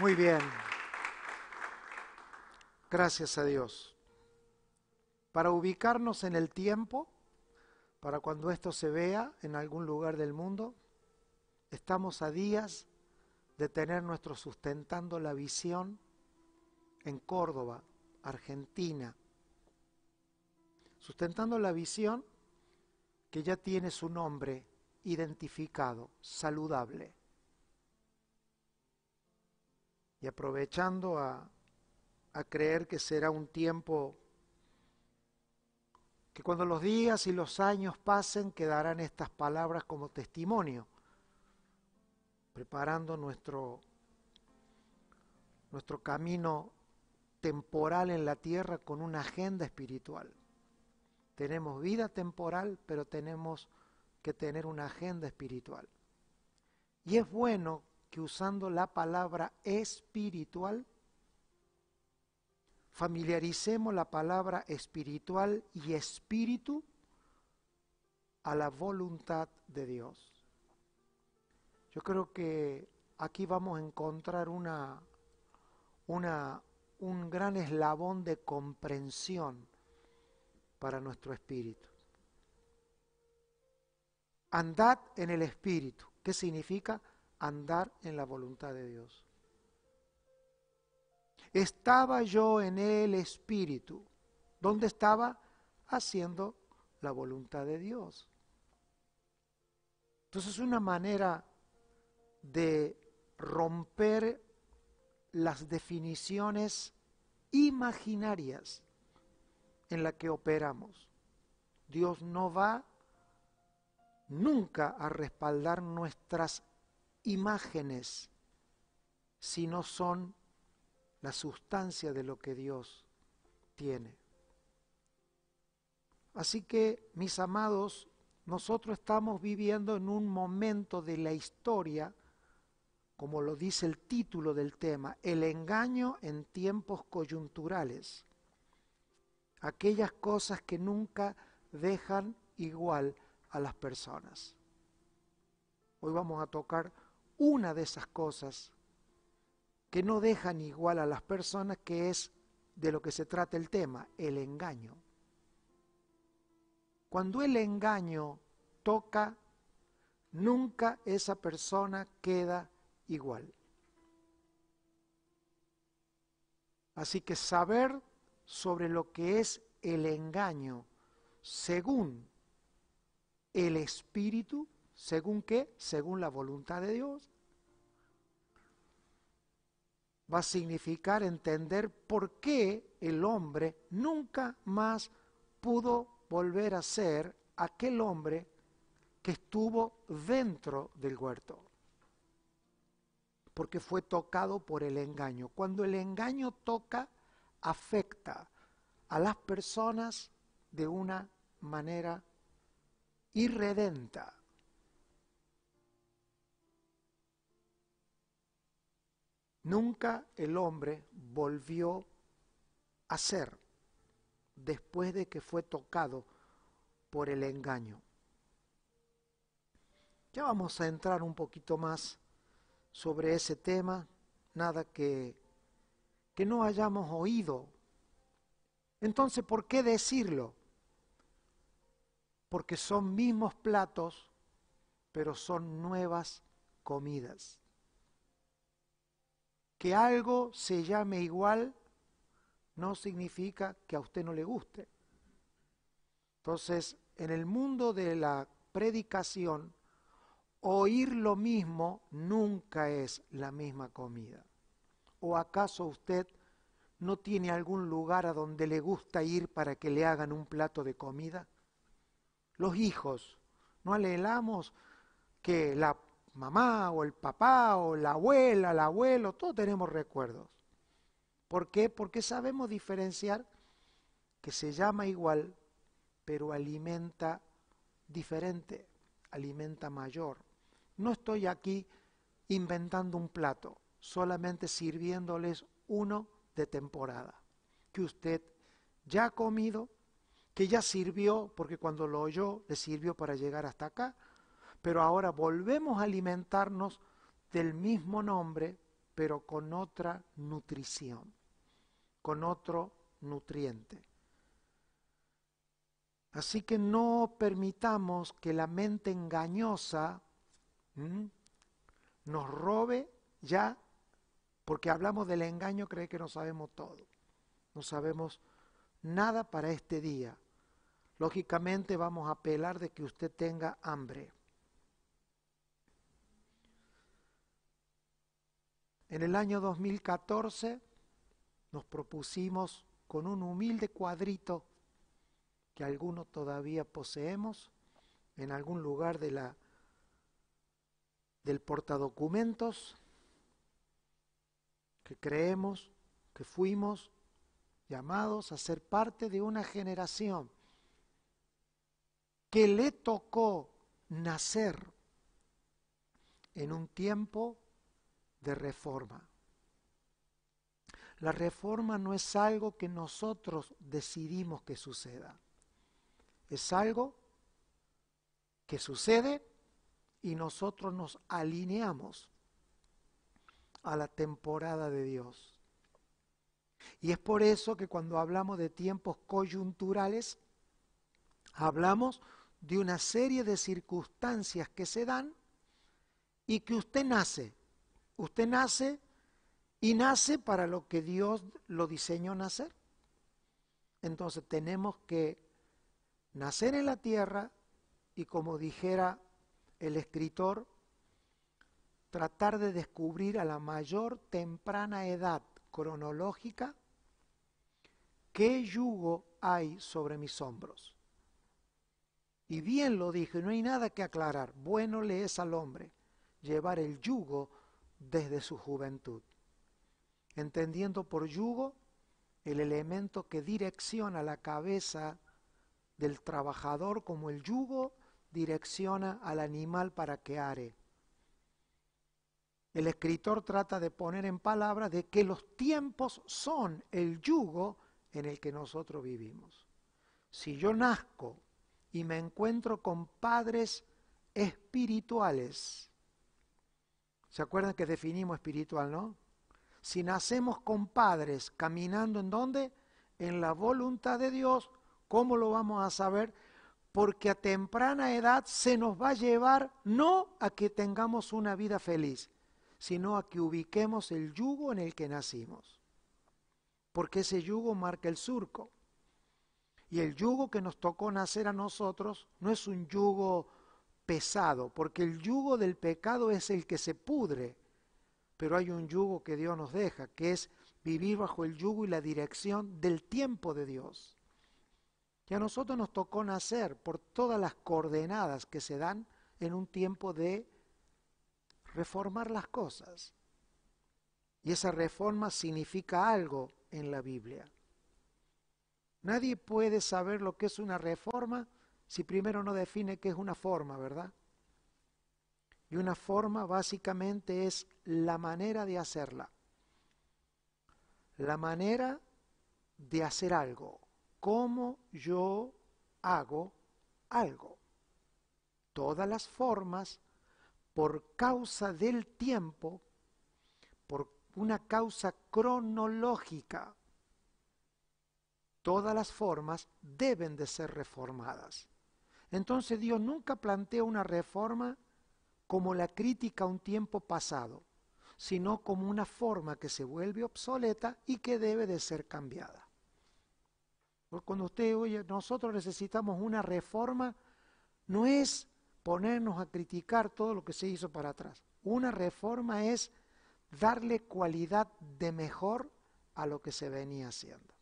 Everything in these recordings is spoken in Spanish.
Muy bien. Gracias a Dios. Para ubicarnos en el tiempo, para cuando esto se vea en algún lugar del mundo, estamos a días de tener nuestro sustentando la visión en Córdoba, Argentina. Sustentando la visión que ya tiene su nombre identificado, saludable y aprovechando a, creer que será un tiempo que cuando los días y los años pasen quedarán estas palabras como testimonio, preparando nuestro, nuestro camino temporal en la tierra con una agenda espiritual. Tenemos vida temporal, pero tenemos que tener una agenda espiritual. Y es bueno que usando la palabra espiritual, familiaricemos la palabra espiritual y espíritu a la voluntad de Dios. Yo creo que aquí vamos a encontrar una, una, un gran eslabón de comprensión para nuestro espíritu. Andad en el espíritu. ¿Qué significa? andar en la voluntad de Dios. Estaba yo en el Espíritu. ¿Dónde estaba? Haciendo la voluntad de Dios. Entonces es una manera de romper las definiciones imaginarias en la que operamos. Dios no va nunca a respaldar nuestras imágenes si no son la sustancia de lo que Dios tiene. Así que, mis amados, nosotros estamos viviendo en un momento de la historia, como lo dice el título del tema, el engaño en tiempos coyunturales, aquellas cosas que nunca dejan igual a las personas. Hoy vamos a tocar una de esas cosas que no dejan igual a las personas, que es de lo que se trata el tema, el engaño. Cuando el engaño toca, nunca esa persona queda igual. Así que saber sobre lo que es el engaño según el espíritu, según qué, según la voluntad de Dios, va a significar entender por qué el hombre nunca más pudo volver a ser aquel hombre que estuvo dentro del huerto. Porque fue tocado por el engaño. Cuando el engaño toca, afecta a las personas de una manera irredenta. Nunca el hombre volvió a ser después de que fue tocado por el engaño. Ya vamos a entrar un poquito más sobre ese tema, nada que, que no hayamos oído. Entonces, ¿por qué decirlo? Porque son mismos platos, pero son nuevas comidas. Que algo se llame igual no significa que a usted no le guste. Entonces, en el mundo de la predicación, oír lo mismo nunca es la misma comida. ¿O acaso usted no tiene algún lugar a donde le gusta ir para que le hagan un plato de comida? Los hijos, no alelamos que la mamá o el papá o la abuela, el abuelo, todos tenemos recuerdos. ¿Por qué? Porque sabemos diferenciar que se llama igual, pero alimenta diferente, alimenta mayor. No estoy aquí inventando un plato, solamente sirviéndoles uno de temporada, que usted ya ha comido, que ya sirvió, porque cuando lo oyó le sirvió para llegar hasta acá, pero ahora volvemos a alimentarnos del mismo nombre, pero con otra nutrición, con otro nutriente. Así que no permitamos que la mente engañosa nos robe ya, porque hablamos del engaño, cree que no sabemos todo. No sabemos nada para este día. Lógicamente vamos a apelar de que usted tenga hambre. En el año 2014 nos propusimos con un humilde cuadrito que algunos todavía poseemos en algún lugar de la, del portadocumentos, que creemos que fuimos llamados a ser parte de una generación que le tocó nacer en un tiempo de reforma. La reforma no es algo que nosotros decidimos que suceda. Es algo que sucede y nosotros nos alineamos a la temporada de Dios. Y es por eso que cuando hablamos de tiempos coyunturales, hablamos de una serie de circunstancias que se dan y que usted nace Usted nace y nace para lo que Dios lo diseñó nacer. Entonces tenemos que nacer en la tierra y como dijera el escritor, tratar de descubrir a la mayor temprana edad cronológica qué yugo hay sobre mis hombros. Y bien lo dije, no hay nada que aclarar. Bueno le es al hombre llevar el yugo desde su juventud, entendiendo por yugo el elemento que direcciona la cabeza del trabajador como el yugo direcciona al animal para que are. El escritor trata de poner en palabras de que los tiempos son el yugo en el que nosotros vivimos. Si yo nazco y me encuentro con padres espirituales ¿Se acuerdan que definimos espiritual, no? Si nacemos con padres caminando en dónde? En la voluntad de Dios, ¿cómo lo vamos a saber? Porque a temprana edad se nos va a llevar no a que tengamos una vida feliz, sino a que ubiquemos el yugo en el que nacimos. Porque ese yugo marca el surco. Y el yugo que nos tocó nacer a nosotros no es un yugo pesado, porque el yugo del pecado es el que se pudre, pero hay un yugo que Dios nos deja, que es vivir bajo el yugo y la dirección del tiempo de Dios. Y a nosotros nos tocó nacer por todas las coordenadas que se dan en un tiempo de reformar las cosas. Y esa reforma significa algo en la Biblia. Nadie puede saber lo que es una reforma si primero no define qué es una forma, ¿verdad? Y una forma básicamente es la manera de hacerla. La manera de hacer algo. Cómo yo hago algo. Todas las formas, por causa del tiempo, por una causa cronológica, todas las formas deben de ser reformadas. Entonces Dios nunca plantea una reforma como la crítica a un tiempo pasado, sino como una forma que se vuelve obsoleta y que debe de ser cambiada. Porque cuando usted oye, nosotros necesitamos una reforma, no es ponernos a criticar todo lo que se hizo para atrás. Una reforma es darle cualidad de mejor a lo que se venía haciendo.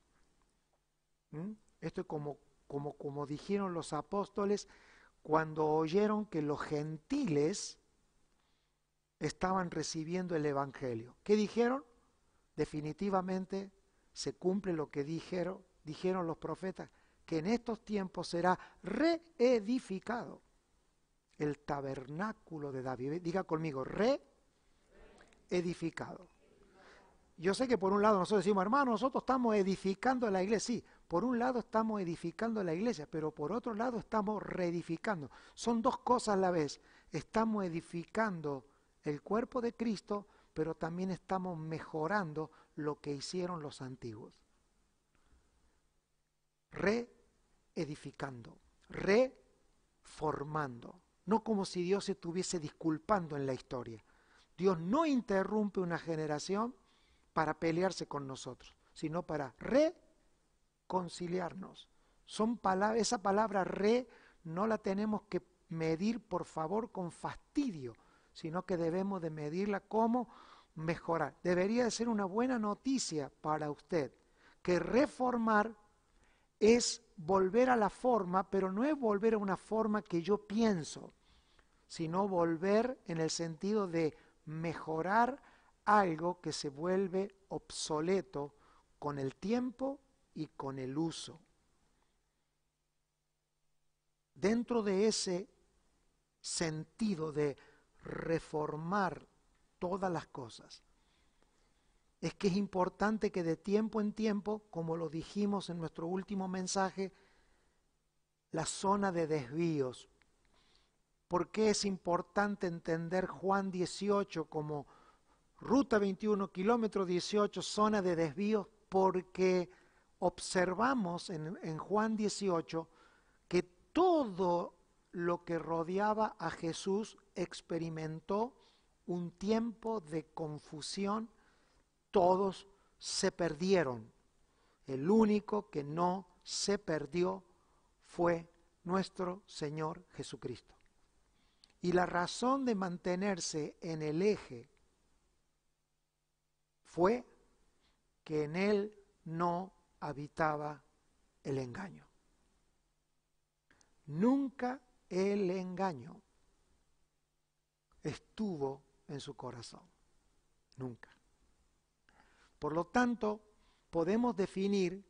¿Mm? Esto es como como, dijeron los apóstoles, cuando oyeron que los gentiles estaban recibiendo el Evangelio. ¿Qué dijeron? Definitivamente se cumple lo que dijeron, dijeron los profetas, que en estos tiempos será reedificado el tabernáculo de David. Diga conmigo, reedificado. Yo sé que por un lado nosotros decimos, hermano, nosotros estamos edificando la iglesia, por un lado estamos edificando la iglesia, pero por otro lado estamos reedificando. Son dos cosas a la vez. Estamos edificando el cuerpo de Cristo, pero también estamos mejorando lo que hicieron los antiguos. Reedificando, reformando. No como si Dios se estuviese disculpando en la historia. Dios no interrumpe una generación para pelearse con nosotros, sino para reedificar conciliarnos, Son esa palabra re no la tenemos que medir, por favor, con fastidio, sino que debemos de medirla como mejorar. Debería de ser una buena noticia para usted que reformar es volver a la forma, pero no es volver a una forma que yo pienso, sino volver en el sentido de mejorar algo que se vuelve obsoleto con el tiempo y con el uso. Dentro de ese sentido de reformar todas las cosas, es que es importante que de tiempo en tiempo, como lo dijimos en nuestro último mensaje, la zona de desvíos. Porque es importante entender Juan 18 como ruta 21, kilómetro 18, zona de desvíos? Porque observamos en, Juan 18 que todo lo que rodeaba a Jesús experimentó un tiempo de confusión, todos se perdieron. El único que no se perdió fue nuestro Señor Jesucristo. Y la razón de mantenerse en el eje fue que en Él no habitaba el engaño. Nunca el engaño estuvo en su corazón. Nunca. Por lo tanto, podemos definir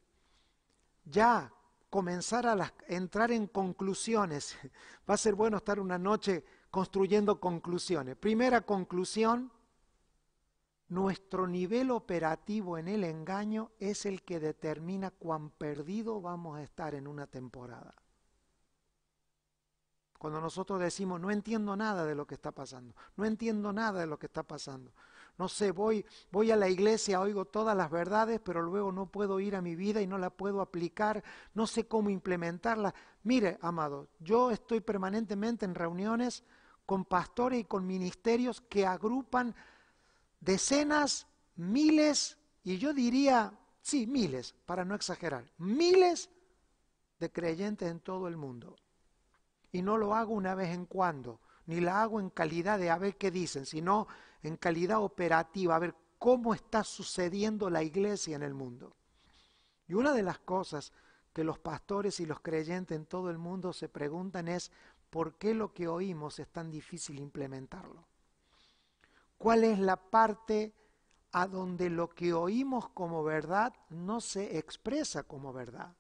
ya comenzar a entrar en conclusiones. Va a ser bueno estar una noche construyendo conclusiones. Primera conclusión, nuestro nivel operativo en el engaño es el que determina cuán perdido vamos a estar en una temporada. Cuando nosotros decimos, no entiendo nada de lo que está pasando, no entiendo nada de lo que está pasando. No sé, voy, voy a la iglesia, oigo todas las verdades, pero luego no puedo ir a mi vida y no la puedo aplicar, no sé cómo implementarla. Mire, amado, yo estoy permanentemente en reuniones con pastores y con ministerios que agrupan decenas, miles, y yo diría, sí, miles, para no exagerar, miles de creyentes en todo el mundo. Y no lo hago una vez en cuando, ni la hago en calidad de a ver qué dicen, sino en calidad operativa, a ver cómo está sucediendo la iglesia en el mundo. Y una de las cosas que los pastores y los creyentes en todo el mundo se preguntan es, ¿por qué lo que oímos es tan difícil implementarlo? ¿Cuál es la parte a donde lo que oímos como verdad no se expresa como verdad?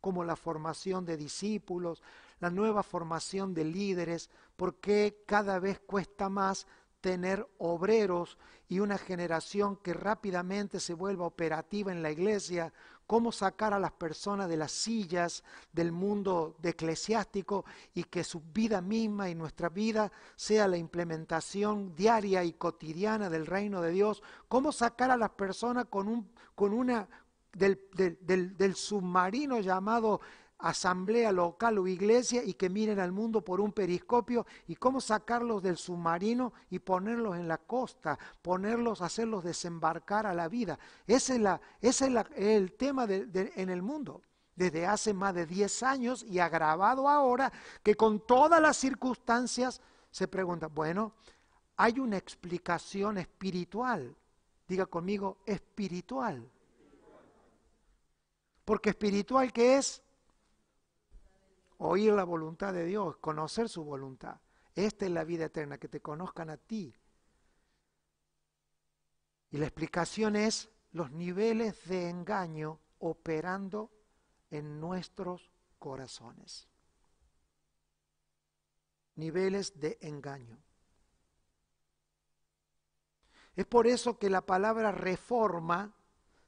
Como la formación de discípulos, la nueva formación de líderes, porque cada vez cuesta más tener obreros y una generación que rápidamente se vuelva operativa en la iglesia cómo sacar a las personas de las sillas del mundo eclesiástico y que su vida misma y nuestra vida sea la implementación diaria y cotidiana del reino de Dios, cómo sacar a las personas con, un, con una, del, submarino llamado asamblea local o iglesia y que miren al mundo por un periscopio y cómo sacarlos del submarino y ponerlos en la costa, ponerlos, hacerlos desembarcar a la vida. Ese es, la, es el tema en el mundo desde hace más de 10 años y agravado ahora que con todas las circunstancias se pregunta, bueno, hay una explicación espiritual. Diga conmigo, espiritual. Porque espiritual que es oír la voluntad de Dios, conocer su voluntad. Esta es la vida eterna, que te conozcan a ti. Y la explicación es los niveles de engaño operando en nuestros corazones. Niveles de engaño. Es por eso que la palabra reforma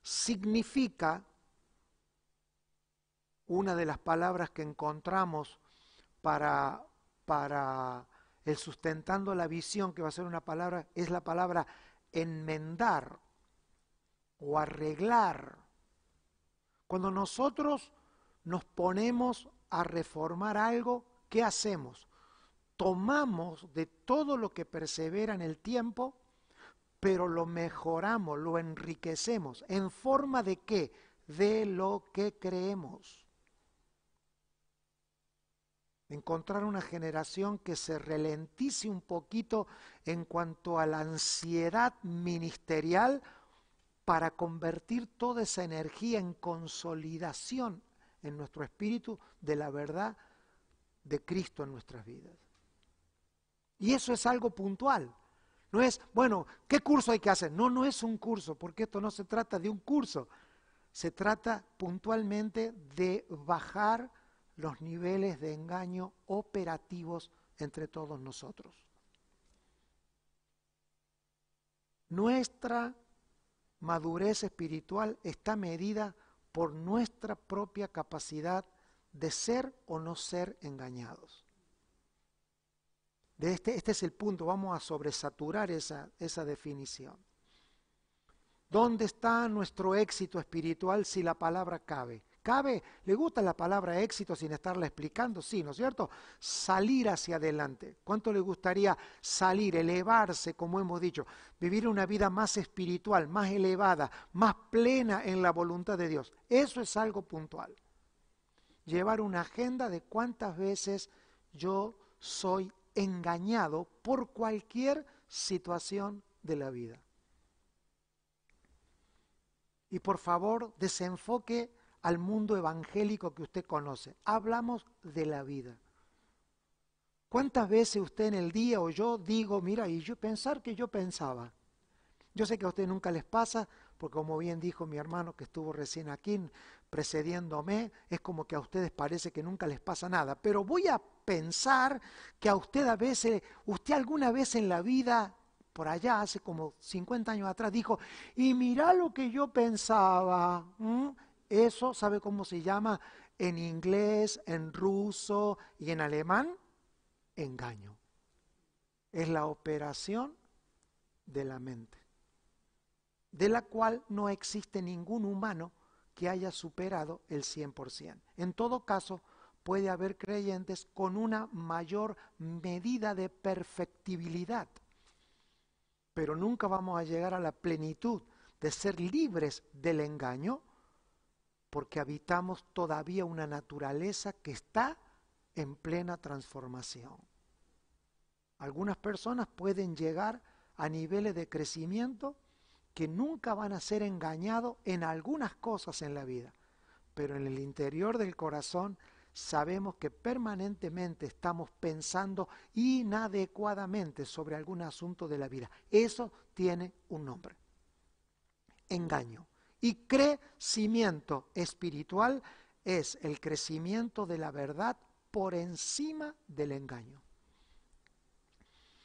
significa una de las palabras que encontramos para, el sustentando la visión, que va a ser una palabra, es la palabra enmendar o arreglar. Cuando nosotros nos ponemos a reformar algo, ¿qué hacemos? Tomamos de todo lo que persevera en el tiempo, pero lo mejoramos, lo enriquecemos. ¿En forma de qué? De lo que creemos encontrar una generación que se ralentice un poquito en cuanto a la ansiedad ministerial para convertir toda esa energía en consolidación en nuestro espíritu de la verdad de Cristo en nuestras vidas. Y eso es algo puntual. No es, bueno, ¿qué curso hay que hacer? No, no es un curso, porque esto no se trata de un curso. Se trata puntualmente de bajar los niveles de engaño operativos entre todos nosotros. Nuestra madurez espiritual está medida por nuestra propia capacidad de ser o no ser engañados. De este, este, es el punto, vamos a sobresaturar esa, esa definición. ¿Dónde está nuestro éxito espiritual si la palabra cabe? ¿Cabe? ¿Le gusta la palabra éxito sin estarla explicando? Sí, ¿no es cierto? Salir hacia adelante. ¿Cuánto le gustaría salir, elevarse, como hemos dicho? Vivir una vida más espiritual, más elevada, más plena en la voluntad de Dios. Eso es algo puntual. Llevar una agenda de cuántas veces yo soy engañado por cualquier situación de la vida. Y por favor, desenfoque al mundo evangélico que usted conoce. Hablamos de la vida. ¿Cuántas veces usted en el día o yo digo, mira, y yo pensar que yo pensaba? Yo sé que a usted nunca les pasa, porque como bien dijo mi hermano que estuvo recién aquí precediéndome, es como que a ustedes parece que nunca les pasa nada. Pero voy a pensar que a usted a veces, usted alguna vez en la vida, por allá, hace como 50 años atrás, dijo, y mira lo que yo pensaba. Eso, ¿sabe cómo se llama en inglés, en ruso y en alemán? Engaño. Es la operación de la mente, de la cual no existe ningún humano que haya superado el 100%. En todo caso, puede haber creyentes con una mayor medida de perfectibilidad, pero nunca vamos a llegar a la plenitud de ser libres del engaño porque habitamos todavía una naturaleza que está en plena transformación. Algunas personas pueden llegar a niveles de crecimiento que nunca van a ser engañados en algunas cosas en la vida, pero en el interior del corazón sabemos que permanentemente estamos pensando inadecuadamente sobre algún asunto de la vida. Eso tiene un nombre. Engaño. Y crecimiento espiritual es el crecimiento de la verdad por encima del engaño.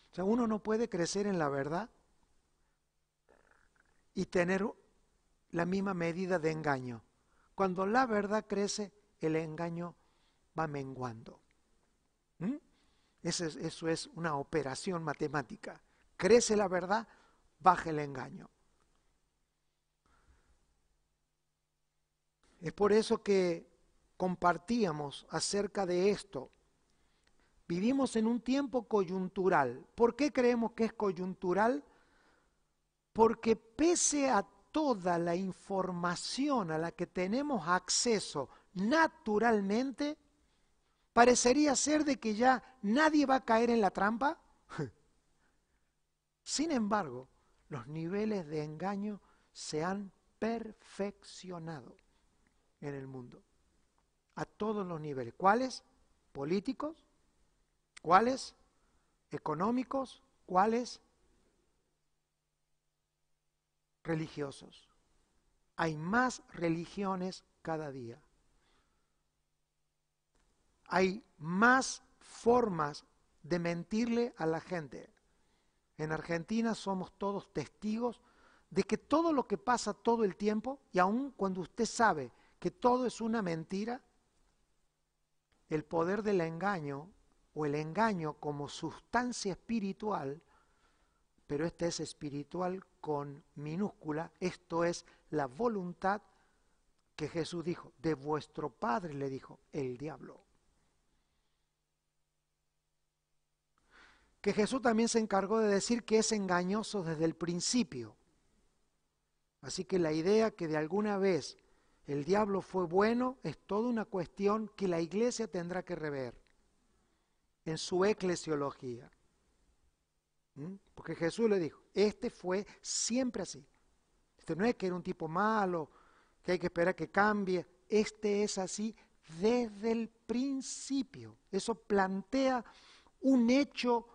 O sea, uno no puede crecer en la verdad y tener la misma medida de engaño. Cuando la verdad crece, el engaño va menguando. ¿Mm? Eso, es, eso es una operación matemática. Crece la verdad, baja el engaño. Es por eso que compartíamos acerca de esto. Vivimos en un tiempo coyuntural. ¿Por qué creemos que es coyuntural? Porque pese a toda la información a la que tenemos acceso naturalmente, parecería ser de que ya nadie va a caer en la trampa. Sin embargo, los niveles de engaño se han perfeccionado en el mundo. A todos los niveles. ¿Cuáles? Políticos. ¿Cuáles? Económicos. ¿Cuáles? Religiosos. Hay más religiones cada día. Hay más formas de mentirle a la gente. En Argentina somos todos testigos de que todo lo que pasa todo el tiempo, y aun cuando usted sabe que todo es una mentira, el poder del engaño o el engaño como sustancia espiritual, pero este es espiritual con minúscula, esto es la voluntad que Jesús dijo, de vuestro padre le dijo el diablo. Que Jesús también se encargó de decir que es engañoso desde el principio. Así que la idea que de alguna vez el diablo fue bueno, es toda una cuestión que la iglesia tendrá que rever en su eclesiología. ¿Mm? Porque Jesús le dijo, este fue siempre así. Este no es que era un tipo malo, que hay que esperar que cambie. Este es así desde el principio. Eso plantea un hecho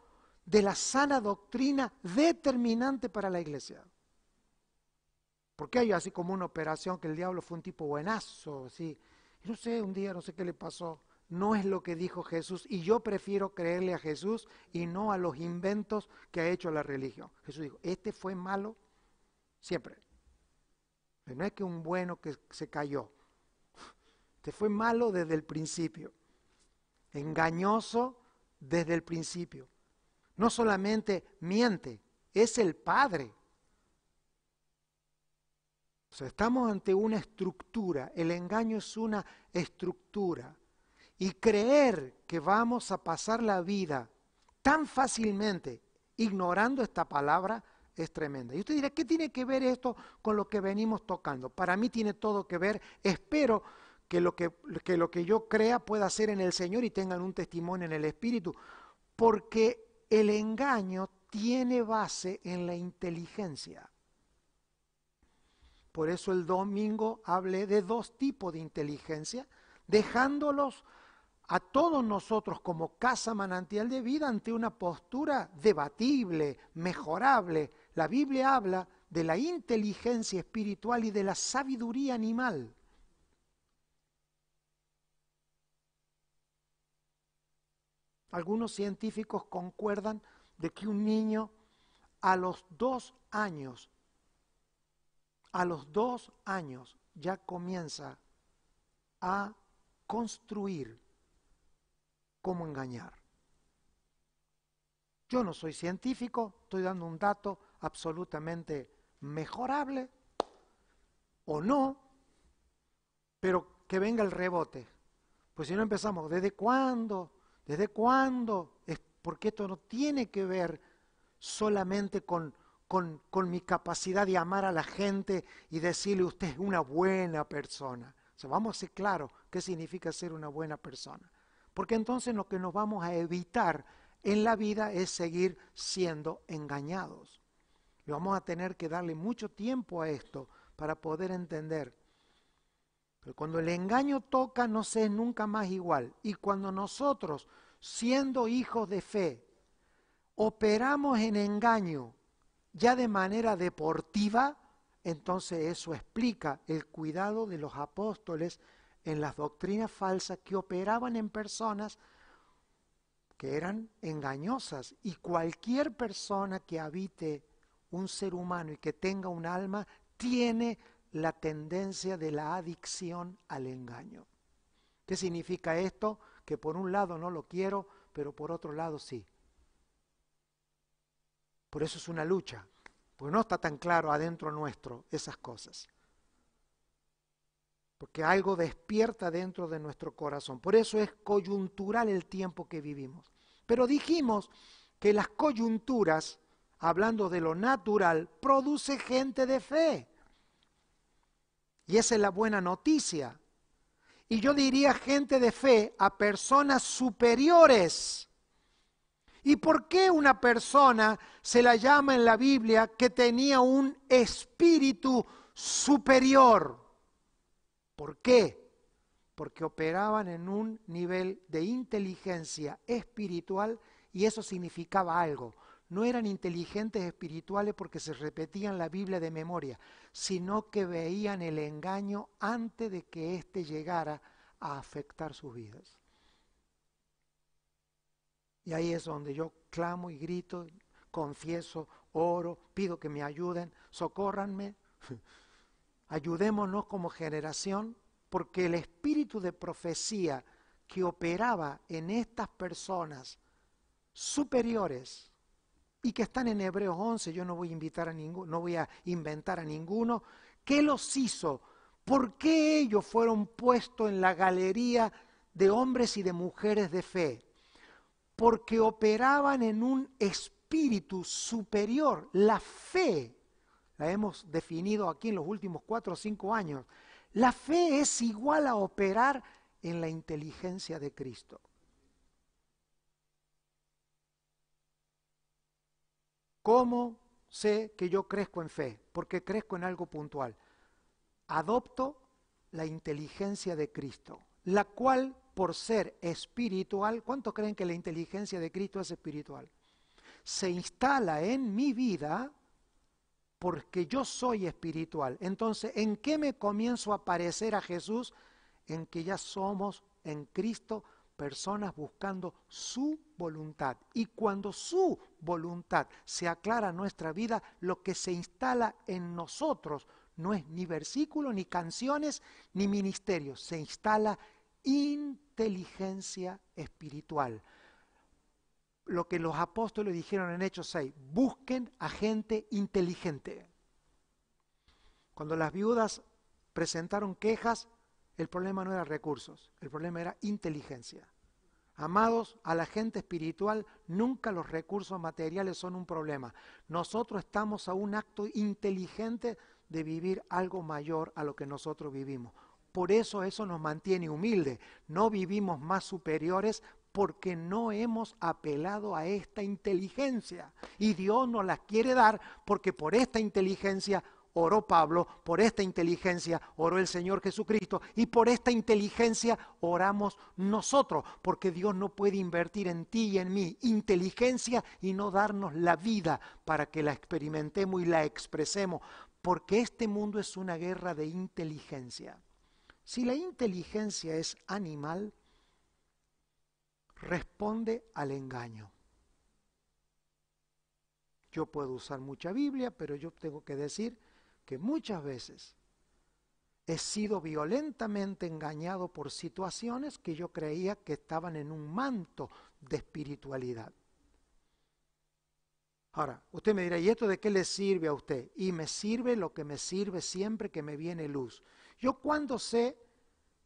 de la sana doctrina determinante para la iglesia. Porque hay así como una operación que el diablo fue un tipo buenazo, sí. No sé, un día no sé qué le pasó. No es lo que dijo Jesús y yo prefiero creerle a Jesús y no a los inventos que ha hecho la religión. Jesús dijo, este fue malo siempre. no es que un bueno que se cayó. Este fue malo desde el principio. Engañoso desde el principio. No solamente miente, es el Padre estamos ante una estructura, el engaño es una estructura. Y creer que vamos a pasar la vida tan fácilmente ignorando esta palabra es tremenda. Y usted dirá, ¿qué tiene que ver esto con lo que venimos tocando? Para mí tiene todo que ver, espero que lo que, que lo que yo crea pueda ser en el Señor y tengan un testimonio en el Espíritu, porque el engaño tiene base en la inteligencia. Por eso el domingo hablé de dos tipos de inteligencia, dejándolos a todos nosotros como casa manantial de vida ante una postura debatible, mejorable. La Biblia habla de la inteligencia espiritual y de la sabiduría animal. Algunos científicos concuerdan de que un niño a los dos años a los dos años ya comienza a construir cómo engañar. Yo no soy científico, estoy dando un dato absolutamente mejorable o no, pero que venga el rebote. Pues si no empezamos, ¿desde cuándo? ¿Desde cuándo? porque esto no tiene que ver solamente con con, mi capacidad de amar a la gente y decirle usted es una buena persona. O sea, vamos a ser claros qué significa ser una buena persona. Porque entonces lo que nos vamos a evitar en la vida es seguir siendo engañados. Y vamos a tener que darle mucho tiempo a esto para poder entender. Pero cuando el engaño toca no se es nunca más igual. Y cuando nosotros, siendo hijos de fe, operamos en engaño ya de manera deportiva, entonces eso explica el cuidado de los apóstoles en las doctrinas falsas que operaban en personas que eran engañosas y cualquier persona que habite un ser humano y que tenga un alma tiene la tendencia de la adicción al engaño. ¿Qué significa esto? Que por un lado no lo quiero, pero por otro lado sí. Por eso es una lucha, porque no está tan claro adentro nuestro esas cosas. Porque algo despierta dentro de nuestro corazón. Por eso es coyuntural el tiempo que vivimos. Pero dijimos que las coyunturas, hablando de lo natural, produce gente de fe. Y esa es la buena noticia. Y yo diría gente de fe a personas superiores ¿Y por qué una persona se la llama en la Biblia que tenía un espíritu superior? ¿Por qué? Porque operaban en un nivel de inteligencia espiritual y eso significaba algo. No eran inteligentes espirituales porque se repetían la Biblia de memoria, sino que veían el engaño antes de que éste llegara a afectar sus vidas. Y ahí es donde yo clamo y grito, confieso, oro, pido que me ayuden, socórranme, ayudémonos como generación, porque el espíritu de profecía que operaba en estas personas superiores y que están en Hebreos 11, yo no voy a invitar a ninguno, no voy a inventar a ninguno, ¿qué los hizo? ¿Por qué ellos fueron puestos en la galería de hombres y de mujeres de fe? porque operaban en un espíritu superior. La fe, la hemos definido aquí en los últimos cuatro o cinco años, la fe es igual a operar en la inteligencia de Cristo. ¿Cómo sé que yo crezco en fe? Porque crezco en algo puntual. Adopto la inteligencia de Cristo, la cual por ser espiritual, cuánto creen que la inteligencia de Cristo es espiritual? Se instala en mi vida porque yo soy espiritual. Entonces, ¿en qué me comienzo a parecer a Jesús? En que ya somos en Cristo personas buscando su voluntad. Y cuando su voluntad se aclara en nuestra vida, lo que se instala en nosotros no es ni versículo, ni canciones, ni ministerios. se instala inteligencia espiritual. Lo que los apóstoles dijeron en Hechos 6, busquen a gente inteligente. Cuando las viudas presentaron quejas, el problema no era recursos, el problema era inteligencia. Amados, a la gente espiritual nunca los recursos materiales son un problema. Nosotros estamos a un acto inteligente de vivir algo mayor a lo que nosotros vivimos. Por eso eso nos mantiene humildes. No vivimos más superiores porque no hemos apelado a esta inteligencia. Y Dios nos la quiere dar porque por esta inteligencia oró Pablo, por esta inteligencia oró el Señor Jesucristo y por esta inteligencia oramos nosotros, porque Dios no puede invertir en ti y en mí inteligencia y no darnos la vida para que la experimentemos y la expresemos, porque este mundo es una guerra de inteligencia. Si la inteligencia es animal, responde al engaño. Yo puedo usar mucha Biblia, pero yo tengo que decir que muchas veces he sido violentamente engañado por situaciones que yo creía que estaban en un manto de espiritualidad. Ahora, usted me dirá, ¿y esto de qué le sirve a usted? Y me sirve lo que me sirve siempre que me viene luz. Yo cuando sé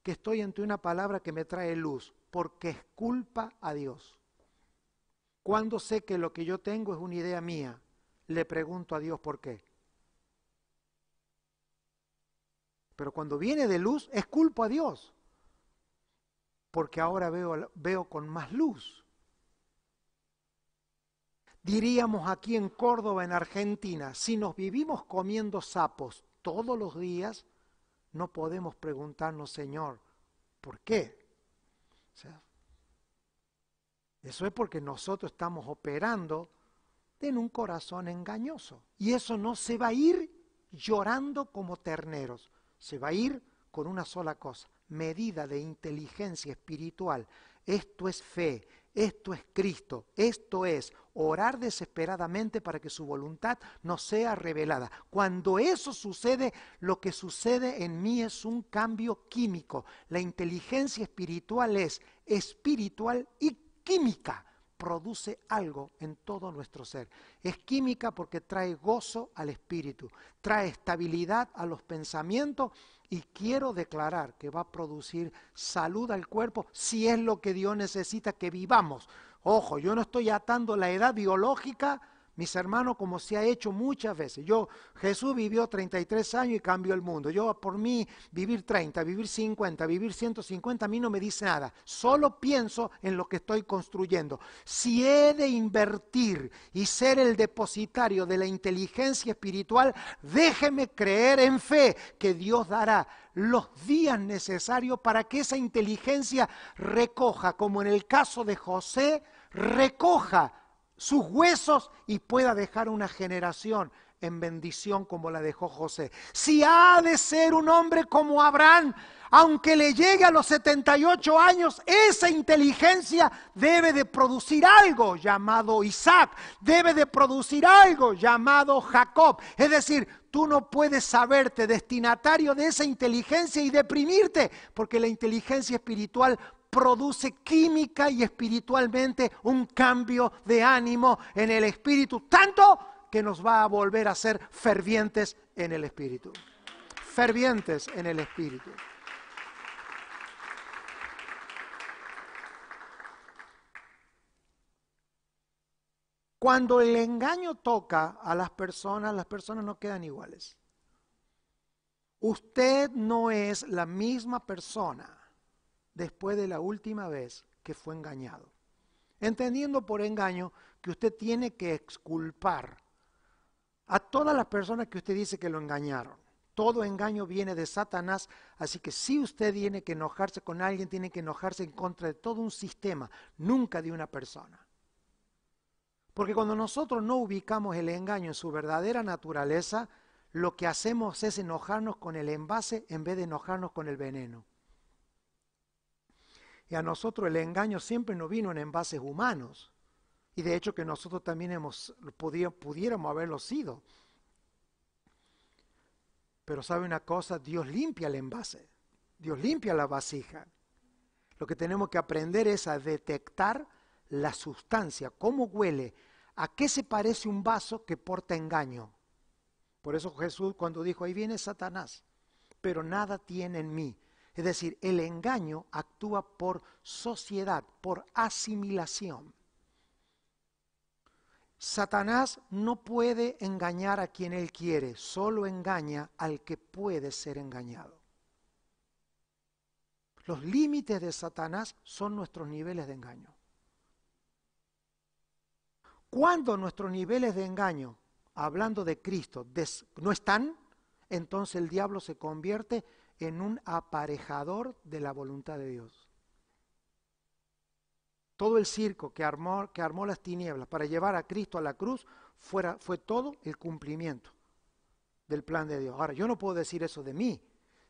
que estoy ante una palabra que me trae luz, porque es culpa a Dios. Cuando sé que lo que yo tengo es una idea mía, le pregunto a Dios por qué. Pero cuando viene de luz, es culpa a Dios, porque ahora veo, veo con más luz. Diríamos aquí en Córdoba, en Argentina, si nos vivimos comiendo sapos todos los días, no podemos preguntarnos, Señor, ¿por qué? eso es porque nosotros estamos operando en un corazón engañoso. Y eso no se va a ir llorando como terneros, se va a ir con una sola cosa, medida de inteligencia espiritual. Esto es fe, esto es Cristo, esto es orar desesperadamente para que su voluntad no sea revelada. Cuando eso sucede, lo que sucede en mí es un cambio químico. La inteligencia espiritual es espiritual y química produce algo en todo nuestro ser. Es química porque trae gozo al espíritu, trae estabilidad a los pensamientos y quiero declarar que va a producir salud al cuerpo si es lo que Dios necesita que vivamos. Ojo, yo no estoy atando la edad biológica mis hermanos, como se ha hecho muchas veces, yo, Jesús vivió 33 años y cambió el mundo. Yo, por mí, vivir 30, vivir 50, vivir 150, a mí no me dice nada. Solo pienso en lo que estoy construyendo. Si he de invertir y ser el depositario de la inteligencia espiritual, déjeme creer en fe que Dios dará los días necesarios para que esa inteligencia recoja, como en el caso de José, recoja sus huesos y pueda dejar una generación en bendición como la dejó José. Si ha de ser un hombre como Abraham, aunque le llegue a los 78 años, esa inteligencia debe de producir algo llamado Isaac, debe de producir algo llamado Jacob. Es decir, tú no puedes saberte destinatario de esa inteligencia y deprimirte, porque la inteligencia espiritual produce química y espiritualmente un cambio de ánimo en el espíritu, tanto que nos va a volver a ser fervientes en el espíritu. Fervientes en el espíritu. Cuando el engaño toca a las personas, las personas no quedan iguales. Usted no es la misma persona después de la última vez que fue engañado. Entendiendo por engaño que usted tiene que exculpar a todas las personas que usted dice que lo engañaron. Todo engaño viene de Satanás, así que si usted tiene que enojarse con alguien, tiene que enojarse en contra de todo un sistema, nunca de una persona. Porque cuando nosotros no ubicamos el engaño en su verdadera naturaleza, lo que hacemos es enojarnos con el envase en vez de enojarnos con el veneno. Y a nosotros el engaño siempre nos vino en envases humanos. Y de hecho que nosotros también hemos, pudiéramos haberlo sido. Pero sabe una cosa, Dios limpia el envase, Dios limpia la vasija. Lo que tenemos que aprender es a detectar la sustancia, cómo huele, a qué se parece un vaso que porta engaño. Por eso Jesús cuando dijo, ahí viene Satanás, pero nada tiene en mí, es decir, el engaño actúa por sociedad, por asimilación. Satanás no puede engañar a quien él quiere, solo engaña al que puede ser engañado. Los límites de Satanás son nuestros niveles de engaño. Cuando nuestros niveles de engaño, hablando de Cristo, no están, entonces el diablo se convierte en un aparejador de la voluntad de Dios. Todo el circo que armó, que armó las tinieblas para llevar a Cristo a la cruz fuera, fue todo el cumplimiento del plan de Dios. Ahora, yo no puedo decir eso de mí.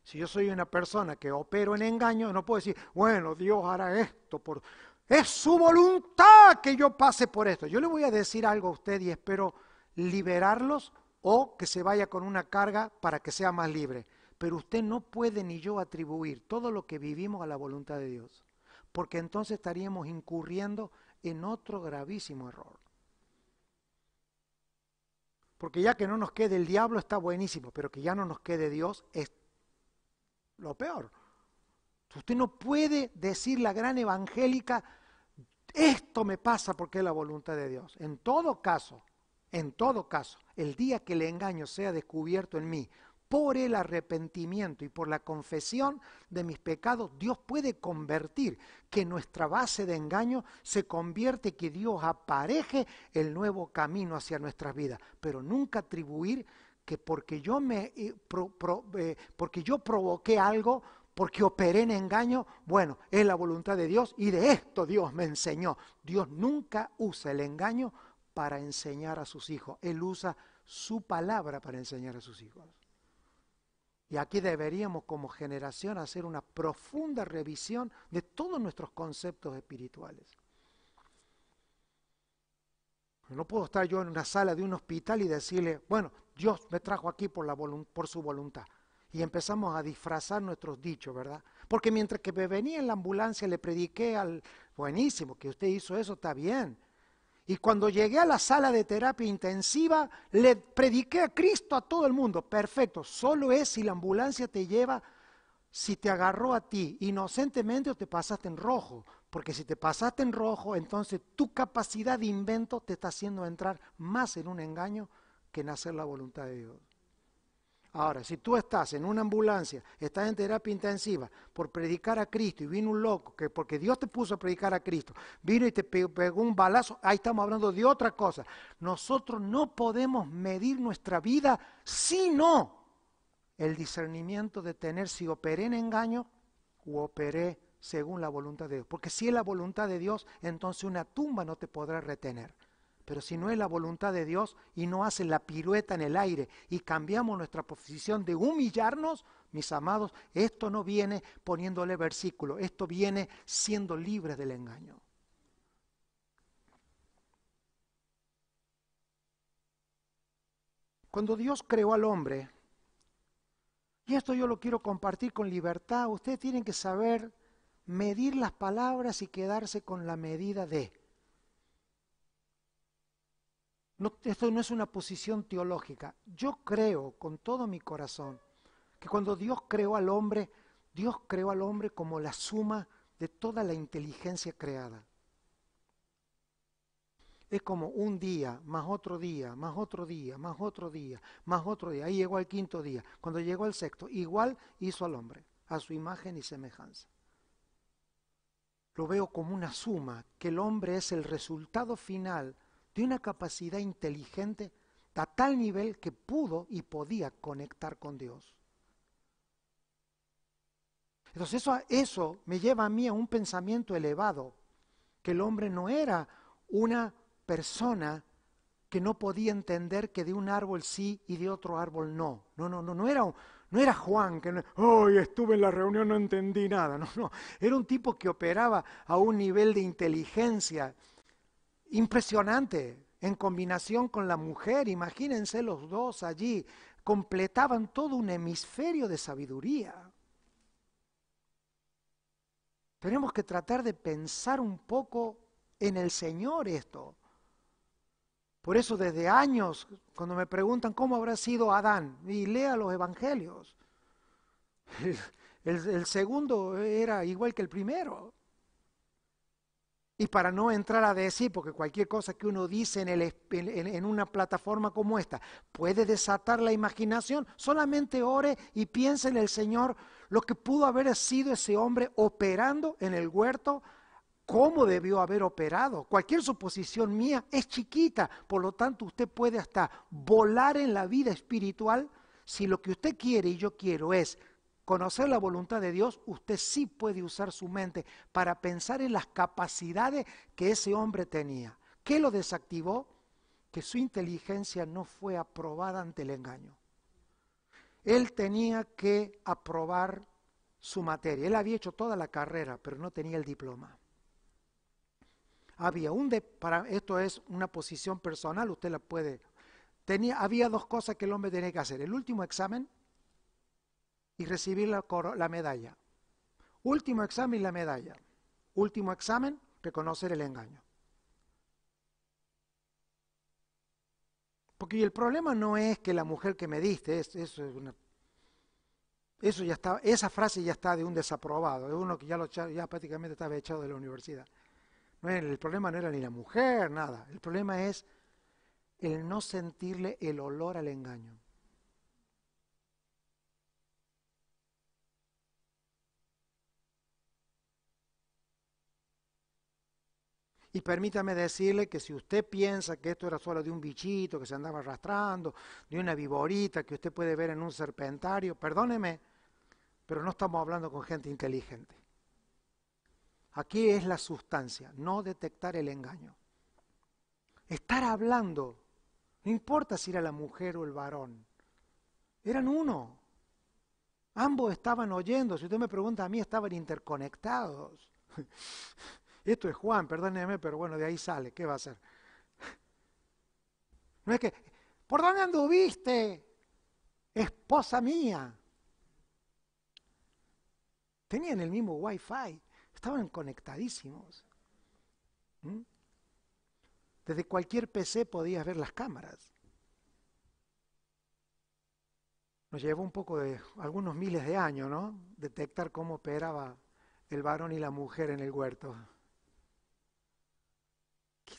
Si yo soy una persona que opero en engaño, no puedo decir, bueno, Dios hará esto por... Es su voluntad que yo pase por esto. Yo le voy a decir algo a usted y espero liberarlos o que se vaya con una carga para que sea más libre. Pero usted no puede ni yo atribuir todo lo que vivimos a la voluntad de Dios, porque entonces estaríamos incurriendo en otro gravísimo error. Porque ya que no nos quede el diablo está buenísimo, pero que ya no nos quede Dios es lo peor. Usted no puede decir la gran evangélica, esto me pasa porque es la voluntad de Dios. En todo caso, en todo caso, el día que el engaño sea descubierto en mí por el arrepentimiento y por la confesión de mis pecados, Dios puede convertir que nuestra base de engaño se convierte, que Dios apareje el nuevo camino hacia nuestras vidas, pero nunca atribuir que porque yo, me, eh, eh, porque yo provoqué algo, porque operé en engaño, bueno, es la voluntad de Dios y de esto Dios me enseñó. Dios nunca usa el engaño para enseñar a sus hijos, Él usa su palabra para enseñar a sus hijos. Y aquí deberíamos como generación hacer una profunda revisión de todos nuestros conceptos espirituales. No puedo estar yo en una sala de un hospital y decirle, bueno, Dios me trajo aquí por, por su voluntad. Y empezamos a disfrazar nuestros dichos, ¿verdad? Porque mientras que me venía en la ambulancia le prediqué al, buenísimo, que usted hizo eso, está bien, y cuando llegué a la sala de terapia intensiva, le prediqué a Cristo a todo el mundo. Perfecto, solo es si la ambulancia te lleva, si te agarró a ti inocentemente o te pasaste en rojo. Porque si te pasaste en rojo, entonces tu capacidad de invento te está haciendo entrar más en un engaño que en hacer la voluntad de Dios. Ahora, si tú estás en una ambulancia, estás en terapia intensiva por predicar a Cristo y vino un loco, que porque Dios te puso a predicar a Cristo, vino y te pegó un balazo, ahí estamos hablando de otra cosa. Nosotros no podemos medir nuestra vida sino el discernimiento de tener si operé en engaño o operé según la voluntad de Dios. Porque si es la voluntad de Dios, entonces una tumba no te podrá retener. Pero si no es la voluntad de Dios y no hace la pirueta en el aire y cambiamos nuestra posición de humillarnos, mis amados, esto no viene poniéndole versículo, esto viene siendo libres del engaño. Cuando Dios creó al hombre, y esto yo lo quiero compartir con libertad, ustedes tienen que saber medir las palabras y quedarse con la medida de esto no es una posición teológica. Yo creo con todo mi corazón que cuando Dios creó al hombre, Dios creó al hombre como la suma de toda la inteligencia creada. Es como un día, más otro día, más otro día, más otro día, más otro día. Ahí llegó al quinto día. Cuando llegó al sexto, igual hizo al hombre, a su imagen y semejanza. Lo veo como una suma, que el hombre es el resultado final de una capacidad inteligente a tal nivel que pudo y podía conectar con Dios. Entonces eso, eso me lleva a mí a un pensamiento elevado, que el hombre no era una persona que no podía entender que de un árbol sí y de otro árbol no. No, no, no, no era, no era Juan que, hoy estuve en la reunión, no entendí nada. No, no, era un tipo que operaba a un nivel de inteligencia impresionante, en combinación con la mujer, imagínense los dos allí, completaban todo un hemisferio de sabiduría. Tenemos que tratar de pensar un poco en el Señor esto. Por eso desde años, cuando me preguntan cómo habrá sido Adán, y lea los evangelios, el, segundo era igual que el primero y para no entrar a decir, porque cualquier cosa que uno dice en, una plataforma como esta puede desatar la imaginación, solamente ore y piense en el Señor lo que pudo haber sido ese hombre operando en el huerto, cómo debió haber operado. Cualquier suposición mía es chiquita, por lo tanto usted puede hasta volar en la vida espiritual si lo que usted quiere y yo quiero es conocer la voluntad de Dios, usted sí puede usar su mente para pensar en las capacidades que ese hombre tenía. ¿Qué lo desactivó? Que su inteligencia no fue aprobada ante el engaño. Él tenía que aprobar su materia. Él había hecho toda la carrera, pero no tenía el diploma. Había un de, para, esto es una posición personal, usted la puede. Tenía, había dos cosas que el hombre tenía que hacer: el último examen y recibir la, la medalla. Último examen, la medalla. Último examen, reconocer el engaño. Porque el problema no es que la mujer que me diste, eso eso ya esa frase ya está de un desaprobado, de uno que ya, lo, ya prácticamente estaba echado de la universidad. No el problema no era ni la mujer, nada. El problema es el no sentirle el olor al engaño. Y permítame decirle que si usted piensa que esto era solo de un bichito que se andaba arrastrando, de una viborita que usted puede ver en un serpentario, perdóneme, pero no estamos hablando con gente inteligente. Aquí es la sustancia, no detectar el engaño. Estar hablando, no importa si era la mujer o el varón, eran uno. Ambos estaban oyendo, si usted me pregunta a mí, estaban interconectados. Esto es Juan, perdóneme, pero bueno, de ahí sale, ¿qué va a hacer? No es que, ¿por dónde anduviste, esposa mía? Tenían el mismo wifi, estaban conectadísimos. ¿Mm? Desde cualquier PC podías ver las cámaras. Nos llevó un poco de algunos miles de años, ¿no? Detectar cómo operaba el varón y la mujer en el huerto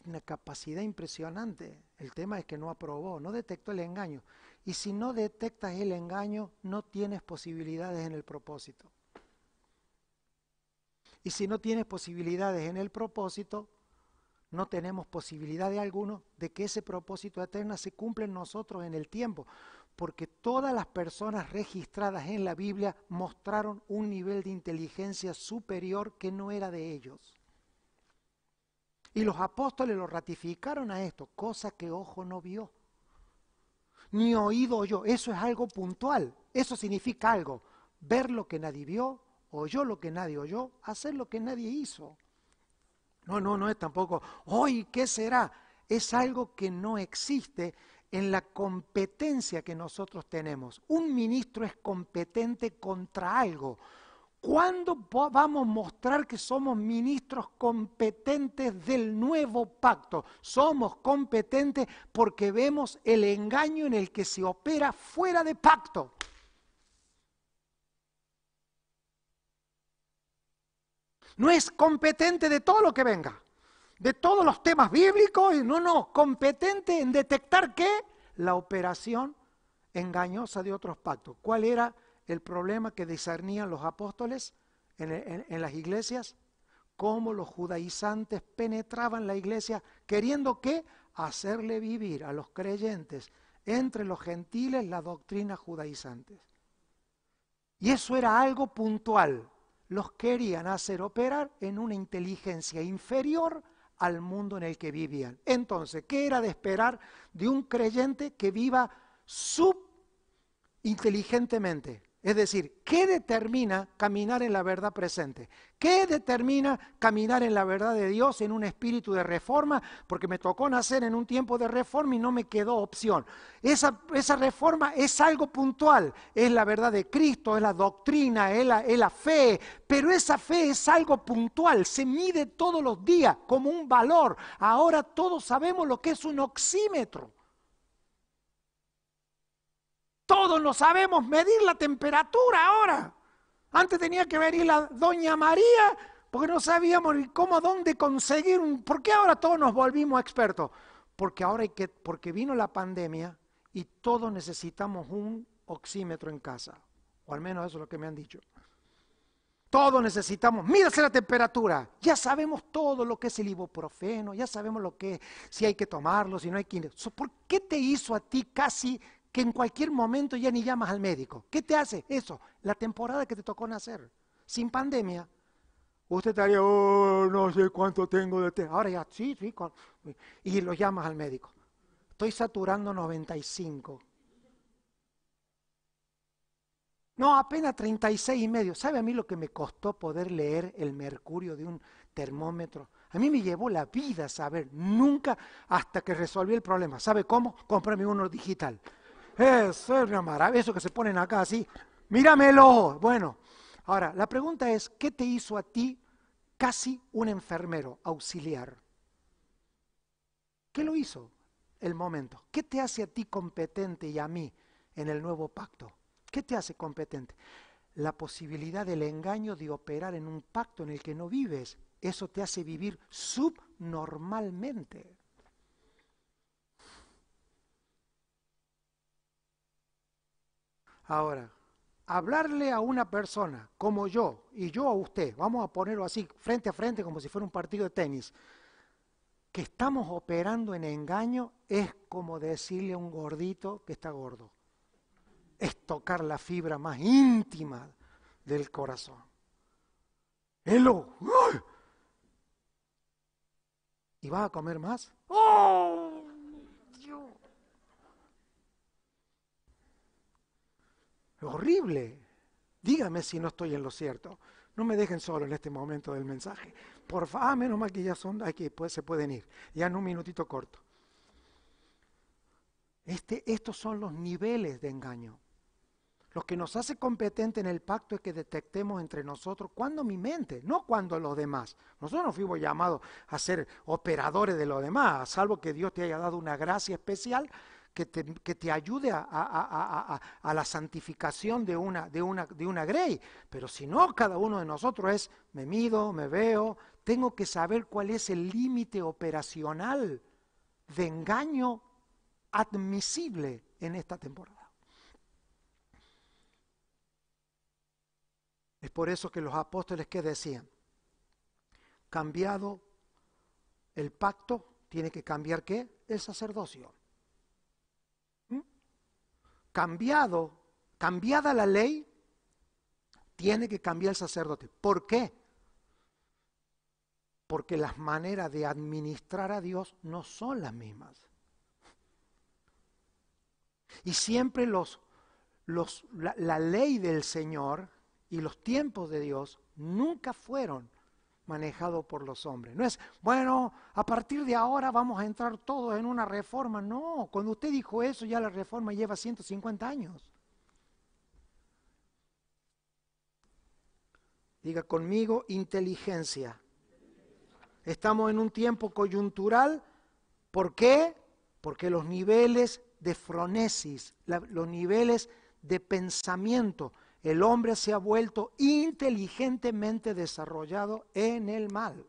una capacidad impresionante. El tema es que no aprobó, no detectó el engaño. Y si no detectas el engaño, no tienes posibilidades en el propósito. Y si no tienes posibilidades en el propósito, no tenemos posibilidad de alguno de que ese propósito eterno se cumpla en nosotros en el tiempo. Porque todas las personas registradas en la Biblia mostraron un nivel de inteligencia superior que no era de ellos. Y los apóstoles lo ratificaron a esto, cosa que ojo no vio, ni oído oyó. Eso es algo puntual, eso significa algo. Ver lo que nadie vio, oyó lo que nadie oyó, hacer lo que nadie hizo. No, no, no es tampoco, hoy, ¿qué será? Es algo que no existe en la competencia que nosotros tenemos. Un ministro es competente contra algo, ¿Cuándo vamos a mostrar que somos ministros competentes del nuevo pacto? Somos competentes porque vemos el engaño en el que se opera fuera de pacto. No es competente de todo lo que venga, de todos los temas bíblicos, y no, no, competente en detectar que La operación engañosa de otros pactos. ¿Cuál era? el problema que discernían los apóstoles en, las iglesias, cómo los judaizantes penetraban la iglesia queriendo que hacerle vivir a los creyentes entre los gentiles la doctrina judaizante. Y eso era algo puntual. Los querían hacer operar en una inteligencia inferior al mundo en el que vivían. Entonces, ¿qué era de esperar de un creyente que viva subinteligentemente? Es decir, ¿qué determina caminar en la verdad presente? ¿Qué determina caminar en la verdad de Dios en un espíritu de reforma? Porque me tocó nacer en un tiempo de reforma y no me quedó opción. Esa, reforma es algo puntual, es la verdad de Cristo, es la doctrina, es la fe, pero esa fe es algo puntual, se mide todos los días como un valor. Ahora todos sabemos lo que es un oxímetro. Todos lo sabemos medir la temperatura ahora. Antes tenía que venir la doña María porque no sabíamos cómo, dónde conseguir un... ¿Por qué ahora todos nos volvimos expertos? Porque ahora hay que, porque vino la pandemia y todos necesitamos un oxímetro en casa. O al menos eso es lo que me han dicho. Todos necesitamos, mírase la temperatura. Ya sabemos todo lo que es el ibuprofeno, ya sabemos lo que si hay que tomarlo, si no hay que. ¿Por qué te hizo a ti casi que en cualquier momento ya ni llamas al médico. ¿Qué te hace eso? La temporada que te tocó nacer, sin pandemia. Usted estaría, oh, no sé cuánto tengo de té. Ahora ya, sí, sí. Y lo llamas al médico. Estoy saturando 95. No, apenas 36 y medio. ¿Sabe a mí lo que me costó poder leer el mercurio de un termómetro? A mí me llevó la vida saber, nunca hasta que resolví el problema. ¿Sabe cómo? mi uno digital. Es una maravilla, que se ponen acá así. Míramelo. Bueno, ahora, la pregunta es, ¿qué te hizo a ti casi un enfermero auxiliar? ¿Qué lo hizo? El momento. ¿Qué te hace a ti competente y a mí en el nuevo pacto? ¿Qué te hace competente? La posibilidad del engaño de operar en un pacto en el que no vives. Eso te hace vivir subnormalmente. Ahora, hablarle a una persona como yo y yo a usted, vamos a ponerlo así, frente a frente como si fuera un partido de tenis, que estamos operando en engaño es como decirle a un gordito que está gordo. Es tocar la fibra más íntima del corazón. ¡Elo! ¿Y vas a comer más? ¡Oh! Horrible. Dígame si no estoy en lo cierto. No me dejen solo en este momento del mensaje. Por favor, ah, menos mal que ya son, aquí pues, se pueden ir. Ya en un minutito corto. Este, estos son los niveles de engaño. Lo que nos hace competente en el pacto es que detectemos entre nosotros cuando mi mente, no cuando los demás. Nosotros no fuimos llamados a ser operadores de los demás, salvo que Dios te haya dado una gracia especial que te, ayude a, la santificación de una, de, una, de una grey. Pero si no, cada uno de nosotros es, me mido, me veo, tengo que saber cuál es el límite operacional de engaño admisible en esta temporada. Es por eso que los apóstoles que decían, cambiado el pacto, tiene que cambiar qué? El sacerdocio cambiado, cambiada la ley, tiene que cambiar el sacerdote. ¿Por qué? Porque las maneras de administrar a Dios no son las mismas. Y siempre los, los, la, la ley del Señor y los tiempos de Dios nunca fueron manejado por los hombres. No es, bueno, a partir de ahora vamos a entrar todos en una reforma. No, cuando usted dijo eso ya la reforma lleva 150 años. Diga conmigo, inteligencia. Estamos en un tiempo coyuntural. ¿Por qué? Porque los niveles de fronesis, los niveles de pensamiento, el hombre se ha vuelto inteligentemente desarrollado en el mal.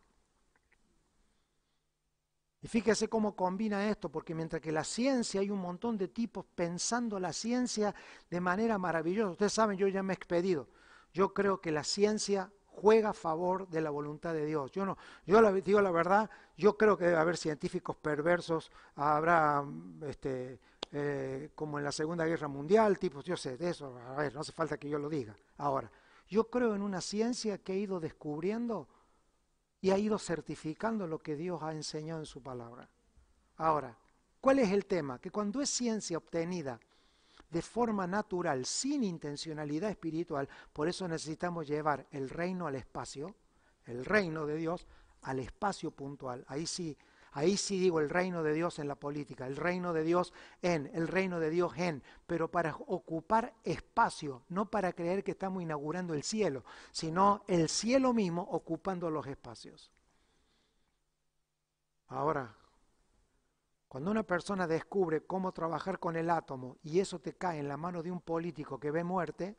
Y fíjese cómo combina esto, porque mientras que la ciencia hay un montón de tipos pensando la ciencia de manera maravillosa. Ustedes saben, yo ya me he expedido. Yo creo que la ciencia juega a favor de la voluntad de Dios. Yo no, yo digo la verdad, yo creo que debe haber científicos perversos, habrá este, eh, como en la Segunda Guerra Mundial, tipo, yo sé, de eso, a ver, no hace falta que yo lo diga. Ahora, yo creo en una ciencia que ha ido descubriendo y ha ido certificando lo que Dios ha enseñado en su palabra. Ahora, ¿cuál es el tema? Que cuando es ciencia obtenida de forma natural, sin intencionalidad espiritual, por eso necesitamos llevar el reino al espacio, el reino de Dios al espacio puntual. Ahí sí Ahí sí digo el reino de Dios en la política, el reino de Dios en, el reino de Dios en, pero para ocupar espacio, no para creer que estamos inaugurando el cielo, sino el cielo mismo ocupando los espacios. Ahora, cuando una persona descubre cómo trabajar con el átomo y eso te cae en la mano de un político que ve muerte,